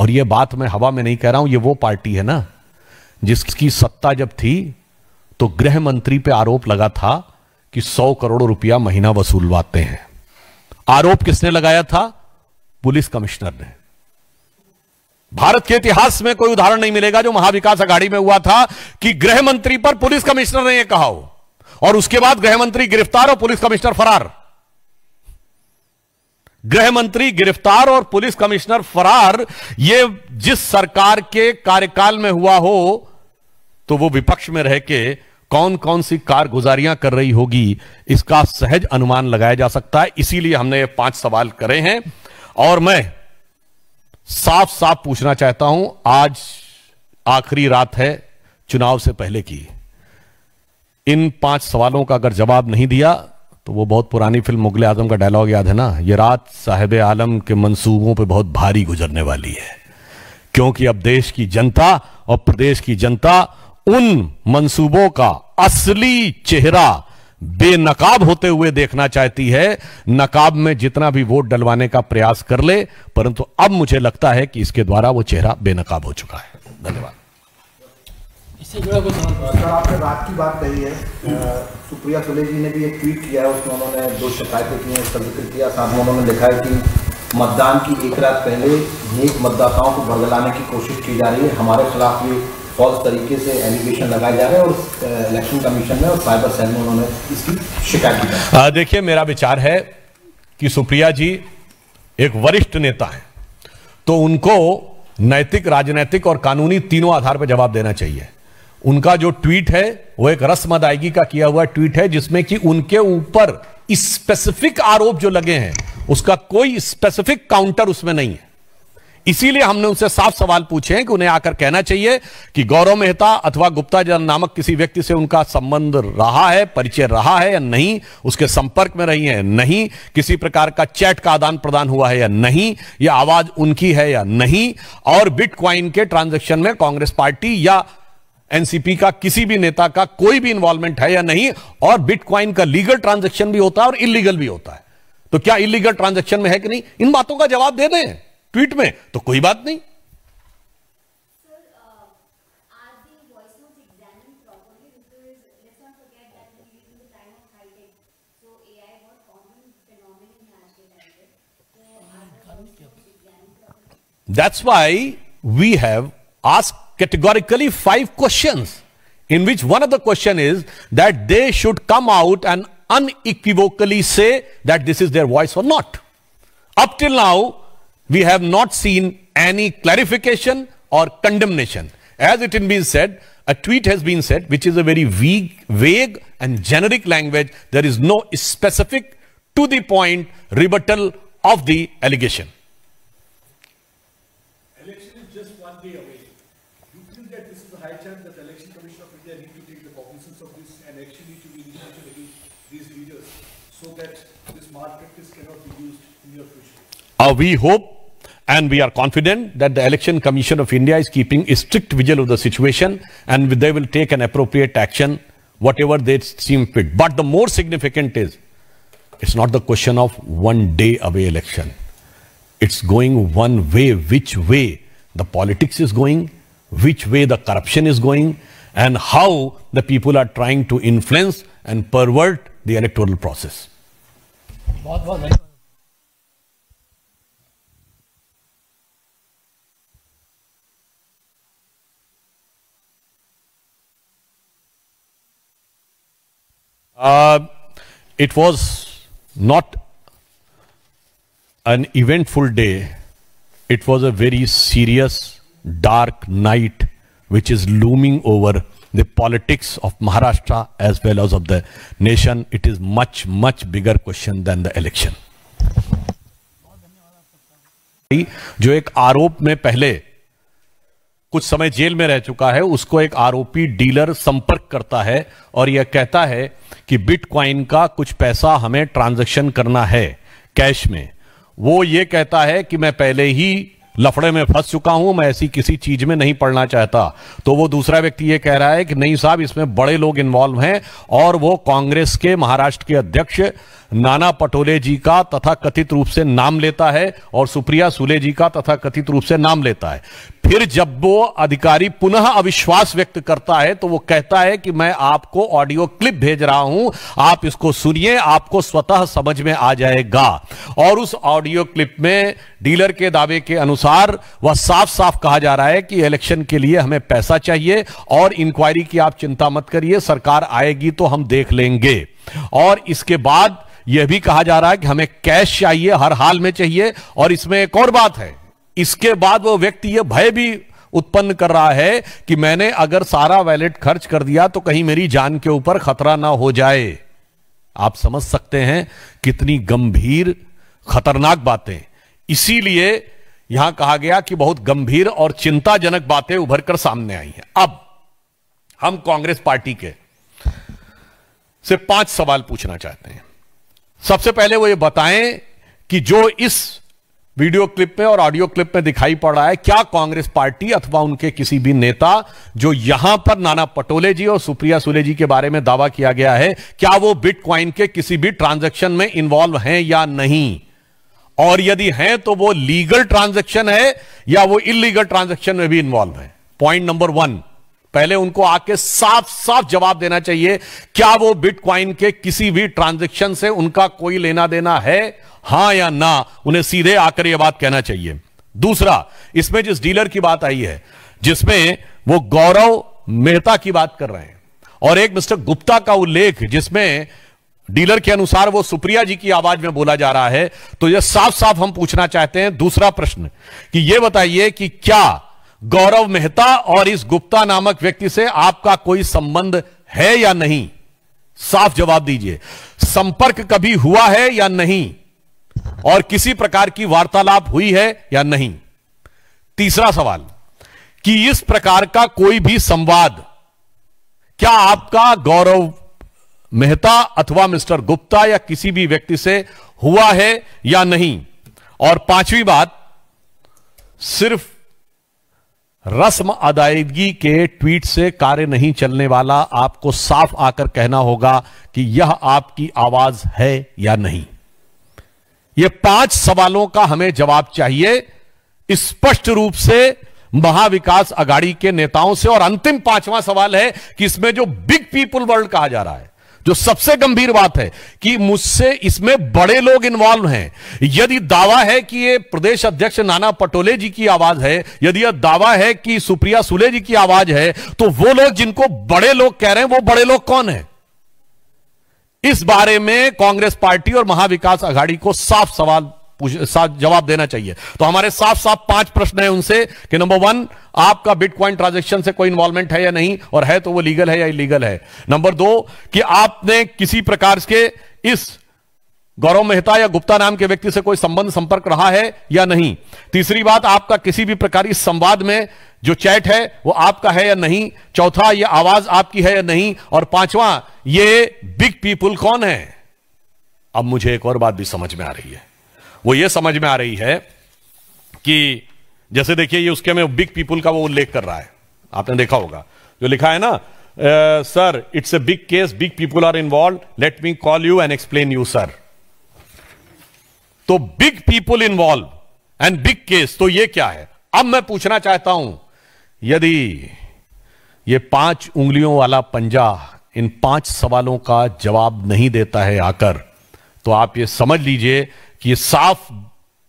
और ये बात मैं हवा में नहीं कह रहा हूं ये वो पार्टी है ना जिसकी सत्ता जब थी तो गृह मंत्री पे आरोप लगा था कि सौ करोड़ रुपया महीना वसूलवाते हैं आरोप किसने लगाया था पुलिस कमिश्नर ने भारत के इतिहास में कोई उदाहरण नहीं मिलेगा जो महाविकास अघाड़ी में हुआ था कि गृह मंत्री पर पुलिस कमिश्नर ने यह कहा हो और उसके बाद गृह मंत्री गिरफ्तार और पुलिस कमिश्नर फरार गृह मंत्री गिरफ्तार और पुलिस कमिश्नर फरार ये जिस सरकार के कार्यकाल में हुआ हो तो वो विपक्ष में रह के कौन कौन सी कारगुजारियां कर रही होगी इसका सहज अनुमान लगाया जा सकता है इसीलिए हमने ये पांच सवाल करे हैं और मैं साफ साफ पूछना चाहता हूं आज आखिरी रात है चुनाव से पहले की इन पांच सवालों का अगर जवाब नहीं दिया तो वो बहुत पुरानी फिल्म मुगल आजम का डायलॉग याद है ना ये रात साहेब आलम के मंसूबों पे बहुत भारी गुजरने वाली है क्योंकि अब देश की जनता और प्रदेश की जनता उन मंसूबों का असली चेहरा बेनकाब होते हुए देखना चाहती है नकाब में जितना भी वोट डलवाने का प्रयास कर ले परंतु अब मुझे लगता है कि इसके द्वारा वो चेहरा बेनकाब हो चुका है धन्यवाद सर आपने रात की बात कही है सुप्रिया सुले जी ने भी एक ट्वीट किया है उसमें उन्होंने दो शिकायतें की हैं उसका जिक्र किया साथ में उन्होंने लिखा है कि मतदान की एक रात पहले नेक मतदाताओं को बदलाने की कोशिश की जा रही है हमारे खिलाफ ये फॉल्स तरीके से एलिगेशन लगाए जा रहे हैं और इलेक्शन कमीशन में और साइबर सेल में उन्होंने इसकी शिकायत की देखिए मेरा विचार है कि सुप्रिया जी एक वरिष्ठ नेता है तो उनको नैतिक राजनैतिक और कानूनी तीनों आधार पर जवाब देना चाहिए उनका जो ट्वीट है वो एक रस्म अदायगी का किया हुआ ट्वीट है जिसमें कि उनके ऊपर स्पेसिफिक आरोप जो लगे हैं उसका कोई स्पेसिफिक काउंटर उसमें नहीं है इसीलिए हमने उनसे साफ सवाल पूछे हैं कि उन्हें आकर कहना चाहिए कि गौरव मेहता अथवा गुप्ता जन नामक किसी व्यक्ति से उनका संबंध रहा है परिचय रहा है या नहीं उसके संपर्क में रही है नहीं किसी प्रकार का चैट का आदान प्रदान हुआ है या नहीं यह आवाज उनकी है या नहीं और बिटकॉइन के ट्रांजेक्शन में कांग्रेस पार्टी या एनसीपी का किसी भी नेता का कोई भी इन्वॉल्वमेंट है या नहीं और बिटकॉइन का लीगल ट्रांजेक्शन भी होता है और इलीगल भी होता है तो क्या इलीगल ट्रांजेक्शन में है कि नहीं इन बातों का जवाब दे दें ट्वीट में तो कोई बात नहीं That's why we have asked categorically five questions in which one of the question is that they should come out and unequivocally say that this is their voice or not. Up till now, we have not seen any clarification or condemnation. As it has been said, a tweet has been said, which is a very vague, and generic language. There is no specific, to the point rebuttal of the allegation. Election is just one day away. you feel that this is a high chance that the Election Commission of India need to take the cognizance of this and actually need to be initiated against these leaders so that this malpractice cannot be used in the future? Uh, we hope and we are confident that the Election Commission of India is keeping a strict vigil of the situation and they will take an appropriate action, whatever they seem fit. But the more significant is, it's not the question of one day away election. It's going one way, which way the politics is going, which way the corruption is going, and how the people are trying to influence and pervert the electoral process. Uh, it was not an eventful day. It was a very serious, dark night which is looming over the politics of Maharashtra as well as of the nation. It is much, much bigger question than the election. जो एक आरोप में पहले कुछ समय jail में रह चुका है उसको एक आरोपी डीलर संपर्क करता है और यह कहता है कि बिटकॉइन का कुछ पैसा हमें ट्रांजैक्शन करना है कैश में वो ये कहता है कि मैं पहले ही लफड़े में फंस चुका हूं मैं ऐसी किसी चीज में नहीं पढ़ना चाहता तो वो दूसरा व्यक्ति ये कह रहा है कि नहीं साहब इसमें बड़े लोग इन्वॉल्व हैं और वो कांग्रेस के महाराष्ट्र के अध्यक्ष नाना पटोले जी का तथा कथित रूप से नाम लेता है और सुप्रिया सुले जी का तथा कथित रूप से नाम लेता है फिर जब वो अधिकारी पुनः अविश्वास व्यक्त करता है तो वो कहता है कि मैं आपको ऑडियो क्लिप भेज रहा हूं आप इसको सुनिए आपको स्वतः समझ में आ जाएगा और उस ऑडियो क्लिप में डीलर के दावे के अनुसार वह साफ साफ कहा जा रहा है कि इलेक्शन के लिए हमें पैसा चाहिए और इंक्वायरी की आप चिंता मत करिए सरकार आएगी तो हम देख लेंगे और इसके बाद यह भी कहा जा रहा है कि हमें कैश चाहिए हर हाल में चाहिए और इसमें एक और बात है इसके बाद वो व्यक्ति यह भय भी उत्पन्न कर रहा है कि मैंने अगर सारा वैलेट खर्च कर दिया तो कहीं मेरी जान के ऊपर खतरा ना हो जाए आप समझ सकते हैं कितनी गंभीर खतरनाक बातें इसीलिए यहां कहा गया कि बहुत गंभीर और चिंताजनक बातें उभर कर सामने आई हैं अब हम कांग्रेस पार्टी के से पांच सवाल पूछना चाहते हैं सबसे पहले वो ये बताएं कि जो इस वीडियो क्लिप में और ऑडियो क्लिप में दिखाई पड़ रहा है क्या कांग्रेस पार्टी अथवा उनके किसी भी नेता जो यहां पर नाना पटोले जी और सुप्रिया सुले जी के बारे में दावा किया गया है क्या वो बिटकॉइन के किसी भी ट्रांजैक्शन में इन्वॉल्व हैं या नहीं और यदि हैं तो वो लीगल ट्रांजैक्शन है या वो इलीगल ट्रांजेक्शन में भी इन्वॉल्व है पॉइंट नंबर वन पहले उनको आके साफ साफ जवाब देना चाहिए क्या वो बिटकॉइन के किसी भी ट्रांजेक्शन से उनका कोई लेना देना है हां या ना उन्हें सीधे आकर यह बात कहना चाहिए दूसरा इसमें जिस डीलर की बात आई है जिसमें वो गौरव मेहता की बात कर रहे हैं और एक मिस्टर गुप्ता का उल्लेख जिसमें डीलर के अनुसार वो सुप्रिया जी की आवाज में बोला जा रहा है तो यह साफ साफ हम पूछना चाहते हैं दूसरा प्रश्न कि यह बताइए कि क्या गौरव मेहता और इस गुप्ता नामक व्यक्ति से आपका कोई संबंध है या नहीं साफ जवाब दीजिए संपर्क कभी हुआ है या नहीं और किसी प्रकार की वार्तालाप हुई है या नहीं तीसरा सवाल कि इस प्रकार का कोई भी संवाद क्या आपका गौरव मेहता अथवा मिस्टर गुप्ता या किसी भी व्यक्ति से हुआ है या नहीं और पांचवी बात सिर्फ रस्म अदायगी के ट्वीट से कार्य नहीं चलने वाला आपको साफ आकर कहना होगा कि यह आपकी आवाज है या नहीं यह पांच सवालों का हमें जवाब चाहिए स्पष्ट रूप से महाविकास अगाड़ी के नेताओं से और अंतिम पांचवा सवाल है कि इसमें जो बिग पीपुल वर्ल्ड कहा जा रहा है जो सबसे गंभीर बात है कि मुझसे इसमें बड़े लोग इन्वॉल्व हैं यदि दावा है कि ये प्रदेश अध्यक्ष नाना पटोले जी की आवाज है यदि यह दावा है कि सुप्रिया सुले जी की आवाज है तो वो लोग जिनको बड़े लोग कह रहे हैं वो बड़े लोग कौन है इस बारे में कांग्रेस पार्टी और महाविकास आघाड़ी को साफ सवाल साथ जवाब देना चाहिए तो हमारे साफ साफ पांच प्रश्न है उनसे कि नंबर वन आपका बिटकॉइन ट्रांजैक्शन से कोई इन्वॉल्वमेंट है या नहीं और है तो वो लीगल है या इलीगल है नंबर दो कि आपने किसी प्रकार के इस गौरव मेहता या गुप्ता नाम के व्यक्ति से कोई संबंध संपर्क रहा है या नहीं तीसरी बात आपका किसी भी प्रकार इस संवाद में जो चैट है वो आपका है या नहीं चौथा ये आवाज आपकी है या नहीं और पांचवा ये बिग पीपुल कौन है अब मुझे एक और बात भी समझ में आ रही है वो ये समझ में आ रही है कि जैसे देखिए ये उसके में बिग पीपुल का वो उल्लेख कर रहा है आपने देखा होगा जो लिखा है ना sir it's a big case big people are involve let me call you and explain you sir तो big people involve and big case तो ये क्या है अब मैं पूछना चाहता हूं यदि ये पांच उंगलियों वाला पंजा इन पांच सवालों का जवाब नहीं देता है आकर तो आप ये समझ लीजिए कि ये साफ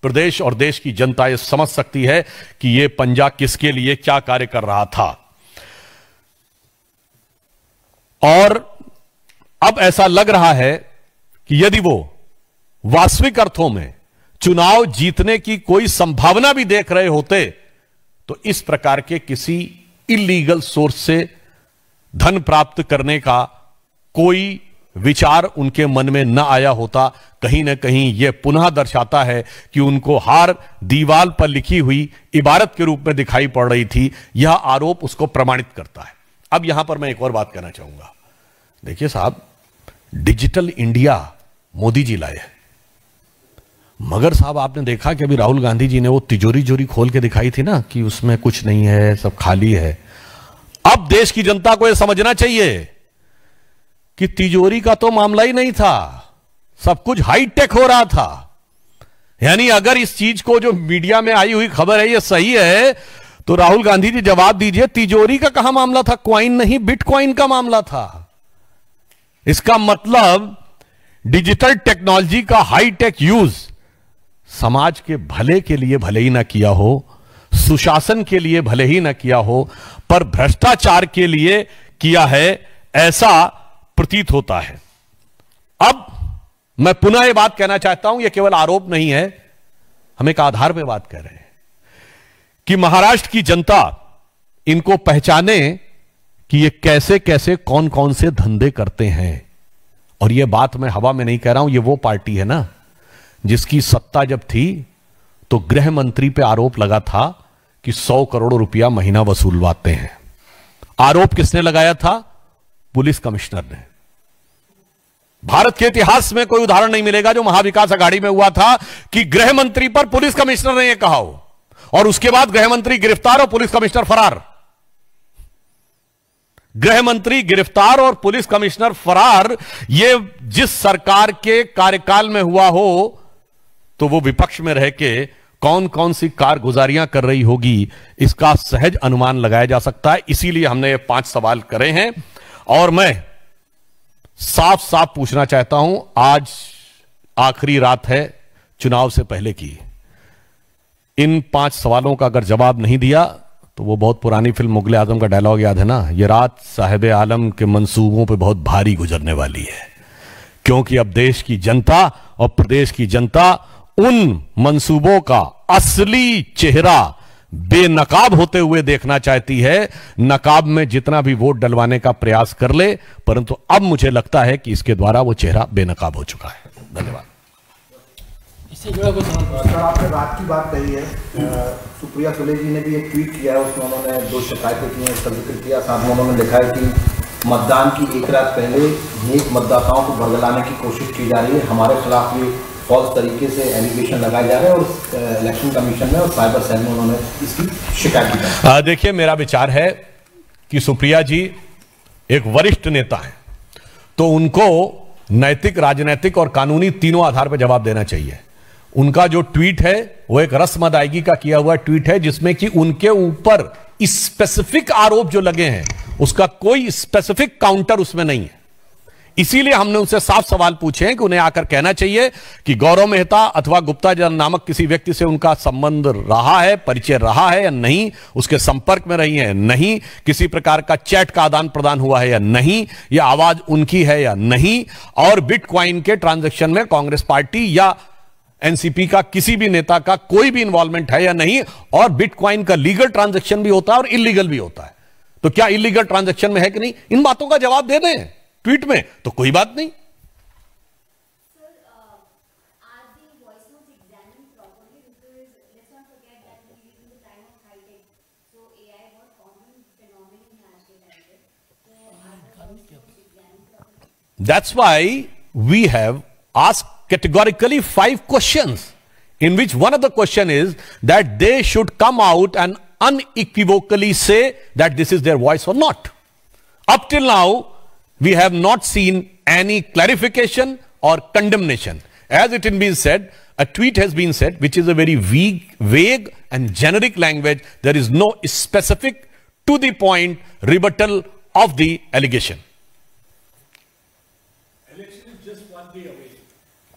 प्रदेश और देश की जनता ये समझ सकती है कि ये पंजा किसके लिए क्या कार्य कर रहा था और अब ऐसा लग रहा है कि यदि वो वास्तविक अर्थों में चुनाव जीतने की कोई संभावना भी देख रहे होते तो इस प्रकार के किसी इलीगल सोर्स से धन प्राप्त करने का कोई विचार उनके मन में न आया होता कहीं ना कहीं यह पुनः दर्शाता है कि उनको हार दीवाल पर लिखी हुई इबारत के रूप में दिखाई पड़ रही थी यह आरोप उसको प्रमाणित करता है अब यहां पर मैं एक और बात कहना चाहूंगा देखिए साहब डिजिटल इंडिया मोदी जी लाए हैं मगर साहब आपने देखा कि अभी राहुल गांधी जी ने वो तिजोरी जोरी खोल के दिखाई थी ना कि उसमें कुछ नहीं है सब खाली है अब देश की जनता को यह समझना चाहिए कि तिजोरी का तो मामला ही नहीं था सब कुछ हाईटेक हो रहा था यानी अगर इस चीज को जो मीडिया में आई हुई खबर है ये सही है तो राहुल गांधी जी जवाब दीजिए तिजोरी का कहा मामला था क्वाइन नहीं बिटकॉइन का मामला था इसका मतलब डिजिटल टेक्नोलॉजी का हाईटेक यूज समाज के भले के लिए भले ही ना किया हो सुशासन के लिए भले ही ना किया हो पर भ्रष्टाचार के लिए किया है ऐसा प्रतीत होता है अब मैं पुनः यह बात कहना चाहता हूं यह केवल आरोप नहीं है हम एक आधार पर बात कर रहे हैं कि महाराष्ट्र की जनता इनको पहचाने कि ये कैसे कैसे कौन कौन से धंधे करते हैं और ये बात मैं हवा में नहीं कह रहा हूं ये वो पार्टी है ना जिसकी सत्ता जब थी तो गृह मंत्री पे आरोप लगा था कि सौ करोड़ रुपया महीना वसूलवाते हैं आरोप किसने लगाया था पुलिस कमिश्नर ने भारत के इतिहास में कोई उदाहरण नहीं मिलेगा जो महाविकास अघाड़ी में हुआ था कि गृह मंत्री पर पुलिस कमिश्नर ने यह कहा हो और उसके बाद गृह मंत्री गिरफ्तार और पुलिस कमिश्नर फरार गृह मंत्री गिरफ्तार और पुलिस कमिश्नर फरार ये जिस सरकार के कार्यकाल में हुआ हो तो वो विपक्ष में रह के कौन कौन सी कारगुजारियां कर रही होगी इसका सहज अनुमान लगाया जा सकता है इसीलिए हमने ये पांच सवाल करे हैं और मैं साफ साफ पूछना चाहता हूं आज आखिरी रात है चुनाव से पहले की इन पांच सवालों का अगर जवाब नहीं दिया तो वो बहुत पुरानी फिल्म मुगल आजम का डायलॉग याद है ना ये रात साहेब आलम के मंसूबों पे बहुत भारी गुजरने वाली है क्योंकि अब देश की जनता और प्रदेश की जनता उन मंसूबों का असली चेहरा बेनकाब होते हुए देखना चाहती है नकाब में जितना भी वोट डलवाने का प्रयास कर ले परंतु अब मुझे लगता है कि इसके द्वारा वो चेहरा बेनकाब हो चुका है धन्यवाद सर आपने रात की बात कही है सुप्रिया सुले जी ने भी एक ट्वीट किया है उसमें उन्होंने दो शिकायतें की हैं जिक्र किया साथ में उन्होंने लिखा है कि मतदान की एक रात पहले नेक मतदाताओं को बदलाने की कोशिश की जा रही है हमारे खिलाफ ये फॉल्स तरीके से एलिगेशन लगाए जा रहे हैं और इलेक्शन कमीशन में और साइबर सेल में उन्होंने इसकी शिकायत की देखिए मेरा विचार है कि सुप्रिया जी एक वरिष्ठ नेता है तो उनको नैतिक राजनैतिक और कानूनी तीनों आधार पर जवाब देना चाहिए उनका जो ट्वीट है वो एक रस्म अदायगी का किया हुआ ट्वीट है जिसमें कि उनके ऊपर स्पेसिफिक आरोप जो लगे हैं उसका कोई स्पेसिफिक काउंटर उसमें नहीं है इसीलिए हमने उनसे साफ सवाल पूछे हैं कि उन्हें आकर कहना चाहिए कि गौरव मेहता अथवा गुप्ता जन नामक किसी व्यक्ति से उनका संबंध रहा है परिचय रहा है या नहीं उसके संपर्क में रही है नहीं किसी प्रकार का चैट का आदान प्रदान हुआ है या नहीं यह आवाज उनकी है या नहीं और बिटकॉइन के ट्रांजेक्शन में कांग्रेस पार्टी या एनसीपी का किसी भी नेता का कोई भी इन्वॉल्वमेंट है या नहीं और बिटकॉइन का लीगल ट्रांजेक्शन भी होता है और इलीगल भी होता है तो क्या इलीगल ट्रांजेक्शन में है कि नहीं इन बातों का जवाब दे दें ट्वीट में तो कोई बात नहीं That's why we have asked categorically five questions in which one of the question is that they should come out and unequivocally say that this is their voice or not. Up till now, we have not seen any clarification or condemnation. As it has been said, a tweet has been said, which is a very vague, and generic language. There is no specific, to the point rebuttal of the allegation. Election is just one day away.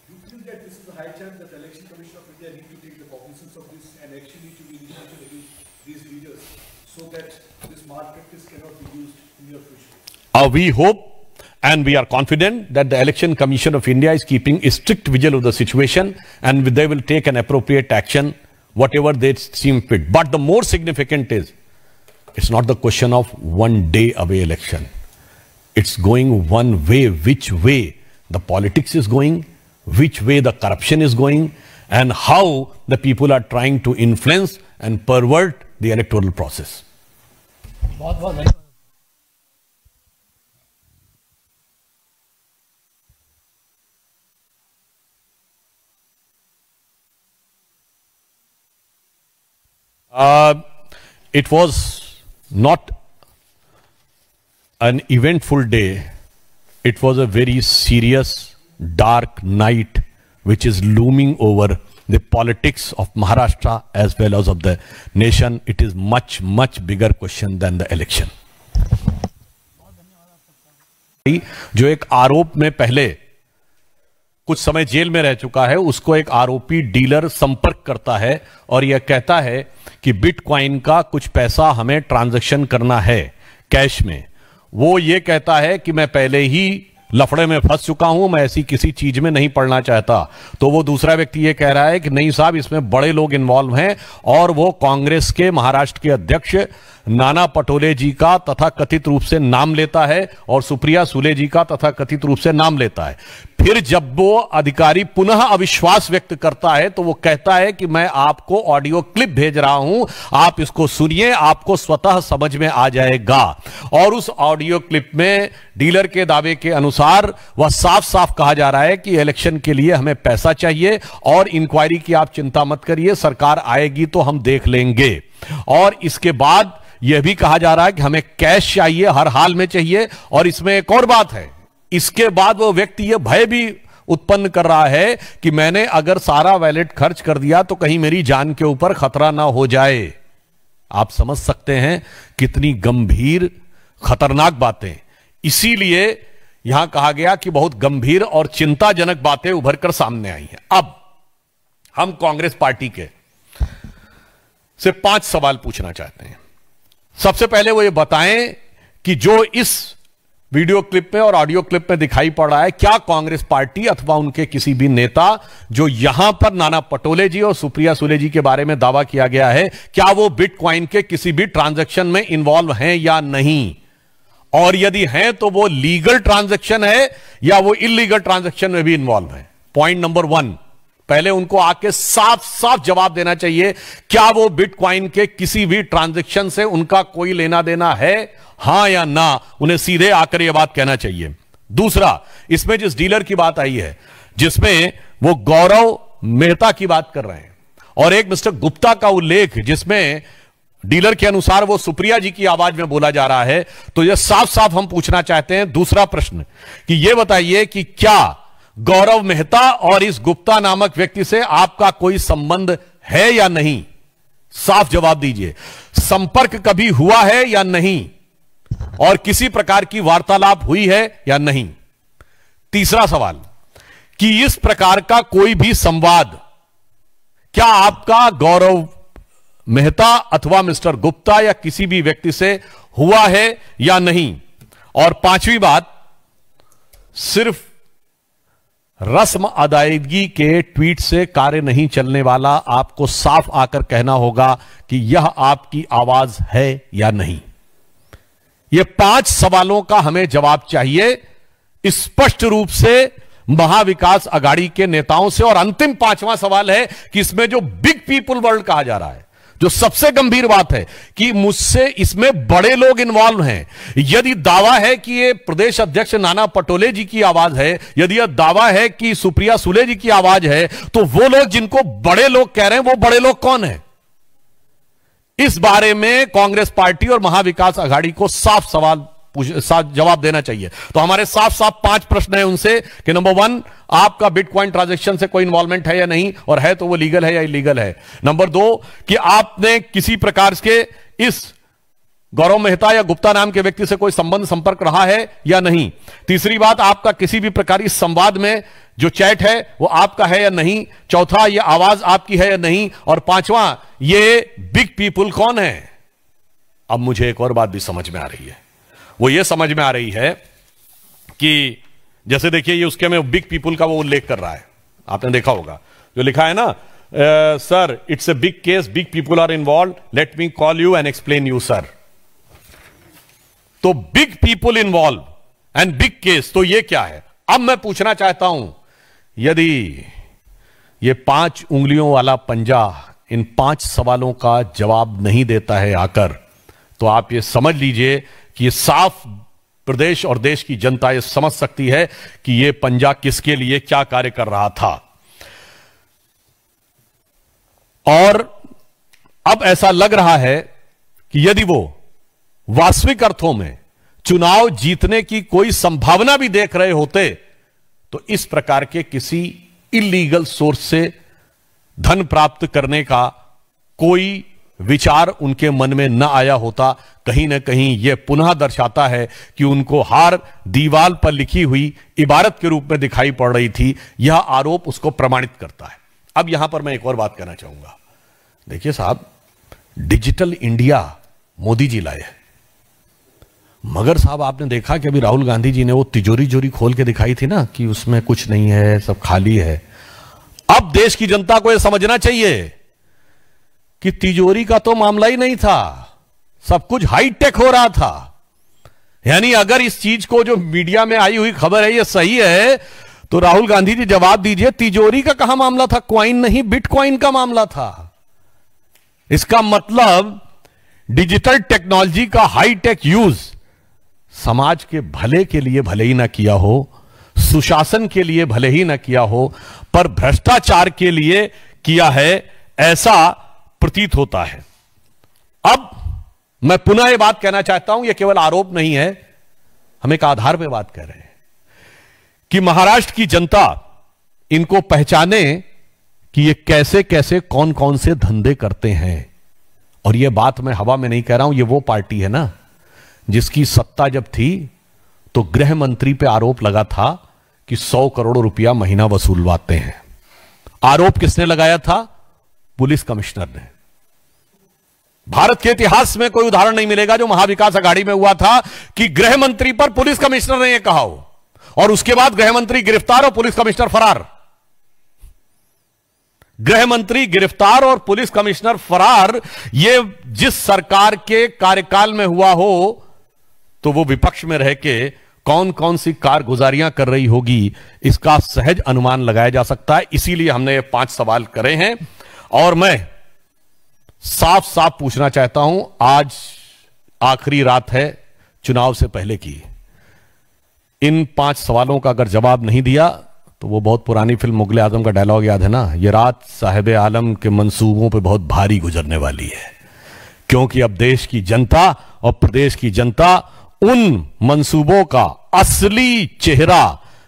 you feel that this is a high chance that the Election Commission of India need to take the cognizance of this and actually need to be initiated against these leaders so that this market cannot be used in your future? Uh, we hope and we are confident that the Election Commission of India is keeping a strict vigil of the situation and they will take an appropriate action, whatever they seem fit. But the more significant is, it's not the question of one day away election. It's going one way, which way the politics is going, which way the corruption is going, and how the people are trying to influence and pervert the electoral process. बहुत बहुत Uh, it was not an eventful day. It was a very serious, dark night which is looming over the politics of Maharashtra as well as of the nation. It is much, much bigger question than the election. जो एक आरोप में पहले कुछ समय jail में रह चुका है उसको एक आरोपी डीलर संपर्क करता है और यह कहता है कि बिटकॉइन का कुछ पैसा हमें ट्रांजैक्शन करना है कैश में वो ये कहता है कि मैं पहले ही लफड़े में फंस चुका हूं मैं ऐसी किसी चीज में नहीं पढ़ना चाहता तो वो दूसरा व्यक्ति ये कह रहा है कि नहीं साहब इसमें बड़े लोग इन्वॉल्व हैं और वो कांग्रेस के महाराष्ट्र के अध्यक्ष नाना पटोले जी का तथा कथित रूप से नाम लेता है और सुप्रिया सुले जी का तथा कथित रूप से नाम लेता है फिर जब वो अधिकारी पुनः अविश्वास व्यक्त करता है तो वो कहता है कि मैं आपको ऑडियो क्लिप भेज रहा हूं आप इसको सुनिए आपको स्वतः समझ में आ जाएगा और उस ऑडियो क्लिप में डीलर के दावे के अनुसार वह साफ साफ कहा जा रहा है कि इलेक्शन के लिए हमें पैसा चाहिए और इंक्वायरी की आप चिंता मत करिए सरकार आएगी तो हम देख लेंगे और इसके बाद यह भी कहा जा रहा है कि हमें कैश चाहिए हर हाल में चाहिए और इसमें एक और बात है इसके बाद वो व्यक्ति यह भय भी उत्पन्न कर रहा है कि मैंने अगर सारा वैलेट खर्च कर दिया तो कहीं मेरी जान के ऊपर खतरा ना हो जाए आप समझ सकते हैं कितनी गंभीर खतरनाक बातें इसीलिए यहां कहा गया कि बहुत गंभीर और चिंताजनक बातें उभर कर सामने आई हैं अब हम कांग्रेस पार्टी के से पांच सवाल पूछना चाहते हैं सबसे पहले वो ये बताएं कि जो इस वीडियो क्लिप में और ऑडियो क्लिप में दिखाई पड़ रहा है क्या कांग्रेस पार्टी अथवा उनके किसी भी नेता जो यहां पर नाना पटोले जी और सुप्रिया सुले जी के बारे में दावा किया गया है क्या वो बिटकॉइन के किसी भी ट्रांजैक्शन में इन्वॉल्व हैं या नहीं और यदि हैं तो वो लीगल ट्रांजैक्शन है या वो इलीगल ट्रांजेक्शन में भी इन्वॉल्व है पॉइंट नंबर वन पहले उनको आके साफ साफ जवाब देना चाहिए क्या वो बिटकॉइन के किसी भी ट्रांजेक्शन से उनका कोई लेना देना है हां या ना उन्हें सीधे आकर यह बात कहना चाहिए दूसरा इसमें जिस डीलर की बात आई है जिसमें वो गौरव मेहता की बात कर रहे हैं और एक मिस्टर गुप्ता का उल्लेख जिसमें डीलर के अनुसार वो सुप्रिया जी की आवाज में बोला जा रहा है तो यह साफ साफ हम पूछना चाहते हैं दूसरा प्रश्न कि यह बताइए कि क्या गौरव मेहता और इस गुप्ता नामक व्यक्ति से आपका कोई संबंध है या नहीं साफ जवाब दीजिए संपर्क कभी हुआ है या नहीं और किसी प्रकार की वार्तालाप हुई है या नहीं तीसरा सवाल कि इस प्रकार का कोई भी संवाद क्या आपका गौरव मेहता अथवा मिस्टर गुप्ता या किसी भी व्यक्ति से हुआ है या नहीं और पांचवी बात सिर्फ रस्म अदायगी के ट्वीट से कार्य नहीं चलने वाला आपको साफ आकर कहना होगा कि यह आपकी आवाज है या नहीं यह पांच सवालों का हमें जवाब चाहिए स्पष्ट रूप से महाविकास अगाड़ी के नेताओं से और अंतिम पांचवा सवाल है कि इसमें जो बिग पीपुल वर्ल्ड कहा जा रहा है जो सबसे गंभीर बात है कि मुझसे इसमें बड़े लोग इन्वॉल्व हैं यदि दावा है कि ये प्रदेश अध्यक्ष नाना पटोले जी की आवाज है यदि यह दावा है कि सुप्रिया सुले जी की आवाज है तो वो लोग जिनको बड़े लोग कह रहे हैं वो बड़े लोग कौन है इस बारे में कांग्रेस पार्टी और महाविकास आघाड़ी को साफ सवाल जवाब देना चाहिए तो हमारे साफ साफ पांच प्रश्न है उनसे कि नंबर वन आपका बिटकॉइन ट्रांजैक्शन से कोई इन्वॉल्वमेंट है या नहीं और है तो वो लीगल है या इलीगल है नंबर दो कि आपने किसी प्रकार के इस गौरव मेहता या गुप्ता नाम के व्यक्ति से कोई संबंध संपर्क रहा है या नहीं तीसरी बात आपका किसी भी प्रकार इस संवाद में जो चैट है वो आपका है या नहीं चौथा ये आवाज आपकी है या नहीं और पांचवा ये बिग पीपुल कौन है अब मुझे एक और बात भी समझ में आ रही है वो ये समझ में आ रही है कि जैसे देखिए ये उसके में बिग पीपुल का वो उल्लेख कर रहा है आपने देखा होगा जो लिखा है ना sir it's a big case big people are involve let me call you and explain you sir तो big people involve and big case तो ये क्या है अब मैं पूछना चाहता हूं यदि ये पांच उंगलियों वाला पंजा इन पांच सवालों का जवाब नहीं देता है आकर तो आप ये समझ लीजिए कि ये साफ प्रदेश और देश की जनता ये समझ सकती है कि ये पंजा किसके लिए क्या कार्य कर रहा था और अब ऐसा लग रहा है कि यदि वो वास्तविक अर्थों में चुनाव जीतने की कोई संभावना भी देख रहे होते तो इस प्रकार के किसी इलीगल सोर्स से धन प्राप्त करने का कोई विचार उनके मन में न आया होता कहीं ना कहीं यह पुनः दर्शाता है कि उनको हार दीवाल पर लिखी हुई इबारत के रूप में दिखाई पड़ रही थी यह आरोप उसको प्रमाणित करता है अब यहां पर मैं एक और बात कहना चाहूंगा देखिए साहब डिजिटल इंडिया मोदी जी लाए मगर साहब आपने देखा कि अभी राहुल गांधी जी ने वो तिजोरी जोरी खोल के दिखाई थी ना कि उसमें कुछ नहीं है सब खाली है अब देश की जनता को यह समझना चाहिए कि तिजोरी का तो मामला ही नहीं था सब कुछ हाईटेक हो रहा था यानी अगर इस चीज को जो मीडिया में आई हुई खबर है ये सही है तो राहुल गांधी जी जवाब दीजिए तिजोरी का कहा मामला था क्वाइन नहीं बिटकॉइन का मामला था इसका मतलब डिजिटल टेक्नोलॉजी का हाईटेक यूज समाज के भले के लिए भले ही ना किया हो सुशासन के लिए भले ही ना किया हो पर भ्रष्टाचार के लिए किया है ऐसा प्रतीत होता है अब मैं पुनः यह बात कहना चाहता हूं यह केवल आरोप नहीं है हम एक आधार पर बात कर रहे हैं कि महाराष्ट्र की जनता इनको पहचाने कि ये कैसे कैसे कौन कौन से धंधे करते हैं और ये बात मैं हवा में नहीं कह रहा हूं ये वो पार्टी है ना जिसकी सत्ता जब थी तो गृह मंत्री पे आरोप लगा था कि सौ करोड़ रुपया महीना वसूलवाते हैं आरोप किसने लगाया था पुलिस कमिश्नर ने भारत के इतिहास में कोई उदाहरण नहीं मिलेगा जो महाविकास अघाड़ी में हुआ था कि गृह मंत्री पर पुलिस कमिश्नर ने यह कहा हो और उसके बाद गृह मंत्री गिरफ्तार और पुलिस कमिश्नर फरार गृह मंत्री गिरफ्तार और पुलिस कमिश्नर फरार ये जिस सरकार के कार्यकाल में हुआ हो तो वो विपक्ष में रह के कौन कौन सी कारगुजारियां कर रही होगी इसका सहज अनुमान लगाया जा सकता है इसीलिए हमने ये पांच सवाल करे हैं और मैं साफ साफ पूछना चाहता हूं आज आखिरी रात है चुनाव से पहले की इन पांच सवालों का अगर जवाब नहीं दिया तो वो बहुत पुरानी फिल्म मुगल आजम का डायलॉग याद है ना ये रात साहेब आलम के मंसूबों पे बहुत भारी गुजरने वाली है क्योंकि अब देश की जनता और प्रदेश की जनता उन मंसूबों का असली चेहरा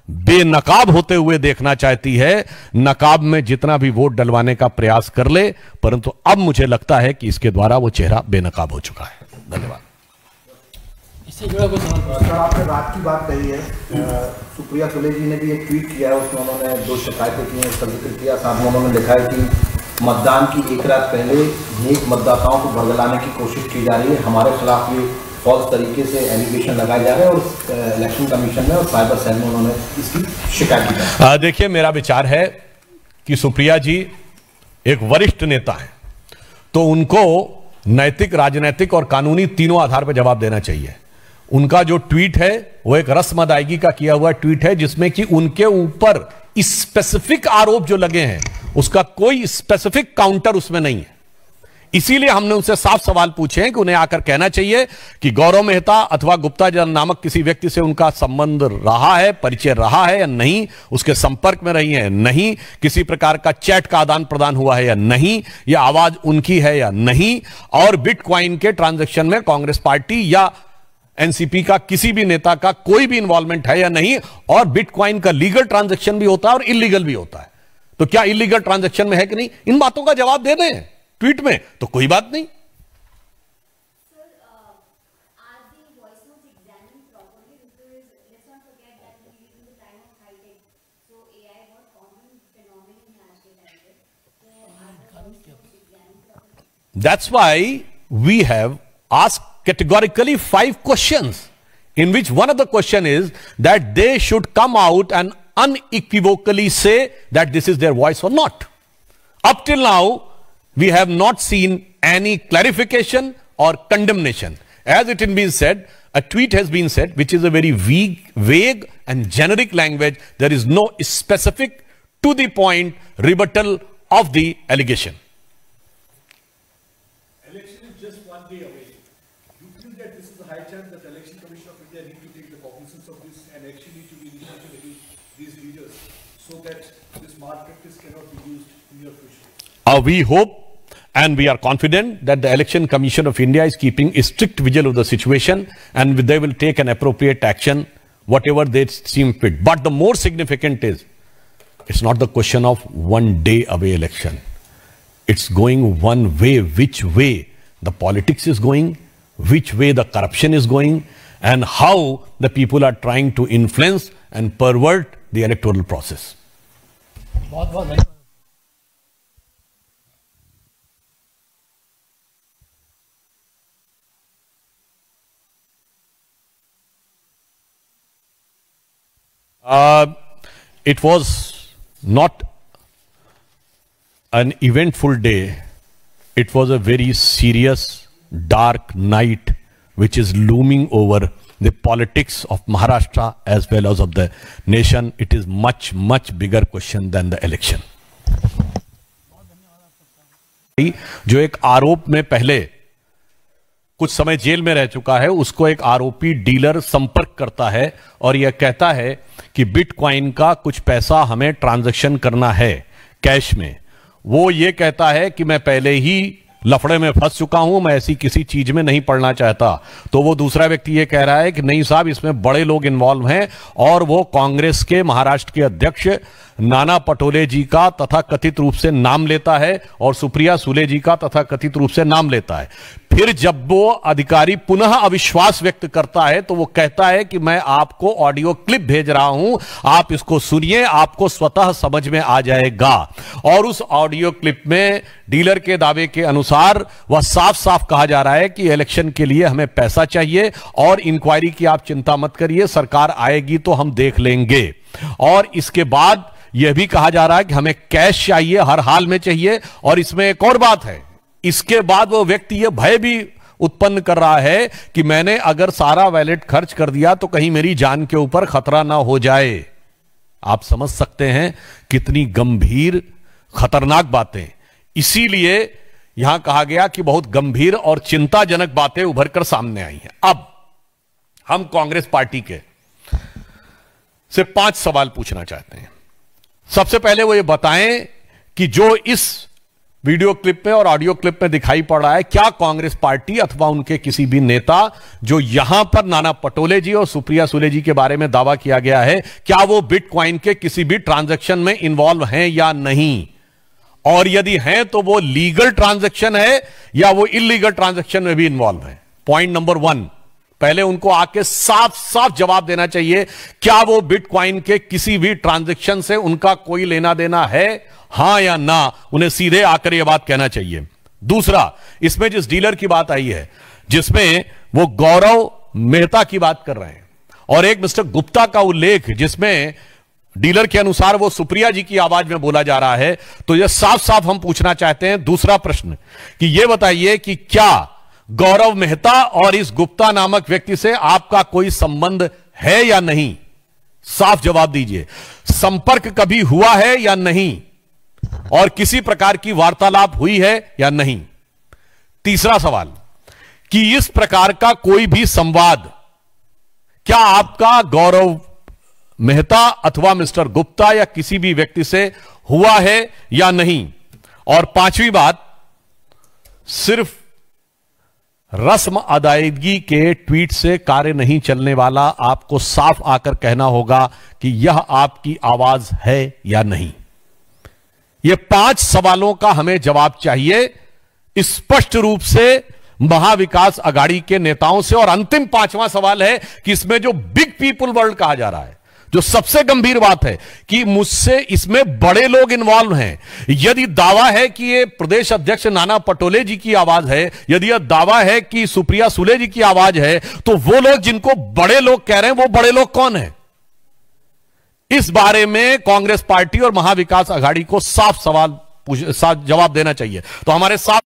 बेनकाब होते हुए देखना चाहती है नकाब में जितना भी वोट डलवाने का प्रयास कर ले परंतु अब मुझे लगता है कि इसके द्वारा वो चेहरा बेनकाब हो चुका है धन्यवाद सर आपने रात की बात कही है सुप्रिया सुले जी ने भी एक ट्वीट किया है उसमें उन्होंने दो शिकायतें की हैं उसका जिक्र किया साथ में उन्होंने लिखा है कि मतदान की एक रात पहले नेक मतदाताओं को भरगलाने की कोशिश की जा रही है हमारे खिलाफ ये फॉल्स तरीके से एलिगेशन लगाए जा रहे हैं और इलेक्शन कमीशन में और साइबर सेल में उन्होंने इसकी शिकायत की देखिए मेरा विचार है कि सुप्रिया जी एक वरिष्ठ नेता है तो उनको नैतिक राजनैतिक और कानूनी तीनों आधार पर जवाब देना चाहिए उनका जो ट्वीट है वो एक रस्म अदायगी का किया हुआ ट्वीट है जिसमें कि उनके ऊपर स्पेसिफिक आरोप जो लगे हैं उसका कोई स्पेसिफिक काउंटर उसमें नहीं है इसीलिए हमने उनसे साफ सवाल पूछे हैं कि उन्हें आकर कहना चाहिए कि गौरव मेहता अथवा गुप्ता जन नामक किसी व्यक्ति से उनका संबंध रहा है परिचय रहा है या नहीं उसके संपर्क में रही है नहीं किसी प्रकार का चैट का आदान प्रदान हुआ है या नहीं या आवाज उनकी है या नहीं और बिटकॉइन के ट्रांजेक्शन में कांग्रेस पार्टी या एनसीपी का किसी भी नेता का कोई भी इन्वॉल्वमेंट है या नहीं और बिटकॉइन का लीगल ट्रांजेक्शन भी होता है और इलीगल भी होता है तो क्या इलीगल ट्रांजेक्शन में है कि नहीं इन बातों का जवाब दे दें ट्वीट में तो कोई बात नहीं That's why we have asked categorically five questions in which one of the question is that they should come out and unequivocally say that this is their voice or not. Up till now, we have not seen any clarification or condemnation. As it has been said, a tweet has been said, which is a very vague, and generic language. There is no specific, to the point rebuttal of the allegation. Election is just one day away. you feel that this is a high chance that the Election Commission of India need to take the cognizance of this and actually need to be initiated against these leaders so that this malpractice cannot be used in the future? Uh, we hope and we are confident that the Election Commission of India is keeping a strict vigil of the situation and they will take an appropriate action, whatever they seem fit. But the more significant is, it's not the question of one day away election. It's going one way, which way the politics is going, which way the corruption is going, and how the people are trying to influence and pervert the electoral process. बहुत बहुत Uh, it was not an eventful day. It was a very serious, dark night which is looming over the politics of Maharashtra as well as of the nation. It is much, much bigger question than the election. जो एक आरोप में पहले कुछ समय jail में रह चुका है उसको एक आरोपी डीलर संपर्क करता है और यह कहता है कि बिटकॉइन का कुछ पैसा हमें ट्रांजैक्शन करना है कैश में वो ये कहता है कि मैं पहले ही लफड़े में फंस चुका हूं मैं ऐसी किसी चीज में नहीं पढ़ना चाहता तो वो दूसरा व्यक्ति ये कह रहा है कि नहीं साहब इसमें बड़े लोग इन्वॉल्व हैं और वो कांग्रेस के महाराष्ट्र के अध्यक्ष नाना पटोले जी का तथा कथित रूप से नाम लेता है और सुप्रिया सुले जी का तथा कथित रूप से नाम लेता है फिर जब वो अधिकारी पुनः अविश्वास व्यक्त करता है तो वो कहता है कि मैं आपको ऑडियो क्लिप भेज रहा हूं आप इसको सुनिए आपको स्वतः समझ में आ जाएगा और उस ऑडियो क्लिप में डीलर के दावे के अनुसार वह साफ साफ कहा जा रहा है कि इलेक्शन के लिए हमें पैसा चाहिए और इंक्वायरी की आप चिंता मत करिए सरकार आएगी तो हम देख लेंगे और इसके बाद यह भी कहा जा रहा है कि हमें कैश चाहिए हर हाल में चाहिए और इसमें एक और बात है इसके बाद वो व्यक्ति ये भय भी उत्पन्न कर रहा है कि मैंने अगर सारा वैलेट खर्च कर दिया तो कहीं मेरी जान के ऊपर खतरा ना हो जाए आप समझ सकते हैं कितनी गंभीर खतरनाक बातें इसीलिए यहां कहा गया कि बहुत गंभीर और चिंताजनक बातें उभर कर सामने आई हैं अब हम कांग्रेस पार्टी के से पांच सवाल पूछना चाहते हैं सबसे पहले वो ये बताएं कि जो इस वीडियो क्लिप में और ऑडियो क्लिप में दिखाई पड़ रहा है क्या कांग्रेस पार्टी अथवा उनके किसी भी नेता जो यहां पर नाना पटोले जी और सुप्रिया सुले जी के बारे में दावा किया गया है क्या वो बिटकॉइन के किसी भी ट्रांजैक्शन में इन्वॉल्व हैं या नहीं और यदि हैं तो वो लीगल ट्रांजैक्शन है या वो इलीगल ट्रांजेक्शन में भी इन्वॉल्व है पॉइंट नंबर वन पहले उनको आके साफ साफ जवाब देना चाहिए क्या वो बिटकॉइन के किसी भी ट्रांजैक्शन से उनका कोई लेना देना है हां या ना उन्हें सीधे आकर यह बात कहना चाहिए दूसरा इसमें जिस डीलर की बात आई है जिसमें वो गौरव मेहता की बात कर रहे हैं और एक मिस्टर गुप्ता का उल्लेख जिसमें डीलर के अनुसार वो सुप्रिया जी की आवाज में बोला जा रहा है तो यह साफ साफ हम पूछना चाहते हैं दूसरा प्रश्न कि यह बताइए कि क्या गौरव मेहता और इस गुप्ता नामक व्यक्ति से आपका कोई संबंध है या नहीं साफ जवाब दीजिए संपर्क कभी हुआ है या नहीं और किसी प्रकार की वार्तालाप हुई है या नहीं तीसरा सवाल कि इस प्रकार का कोई भी संवाद क्या आपका गौरव मेहता अथवा मिस्टर गुप्ता या किसी भी व्यक्ति से हुआ है या नहीं और पांचवी बात सिर्फ रस्म अदायगी के ट्वीट से कार्य नहीं चलने वाला आपको साफ आकर कहना होगा कि यह आपकी आवाज है या नहीं यह पांच सवालों का हमें जवाब चाहिए स्पष्ट रूप से महाविकास अगाड़ी के नेताओं से और अंतिम पांचवा सवाल है कि इसमें जो बिग पीपुल वर्ल्ड कहा जा रहा है जो सबसे गंभीर बात है कि मुझसे इसमें बड़े लोग इन्वॉल्व हैं यदि दावा है कि ये प्रदेश अध्यक्ष नाना पटोले जी की आवाज है यदि यह दावा है कि सुप्रिया सुले जी की आवाज है तो वो लोग जिनको बड़े लोग कह रहे हैं वो बड़े लोग कौन है इस बारे में कांग्रेस पार्टी और महाविकास आघाड़ी को साफ सवाल साफ जवाब देना चाहिए तो हमारे साथ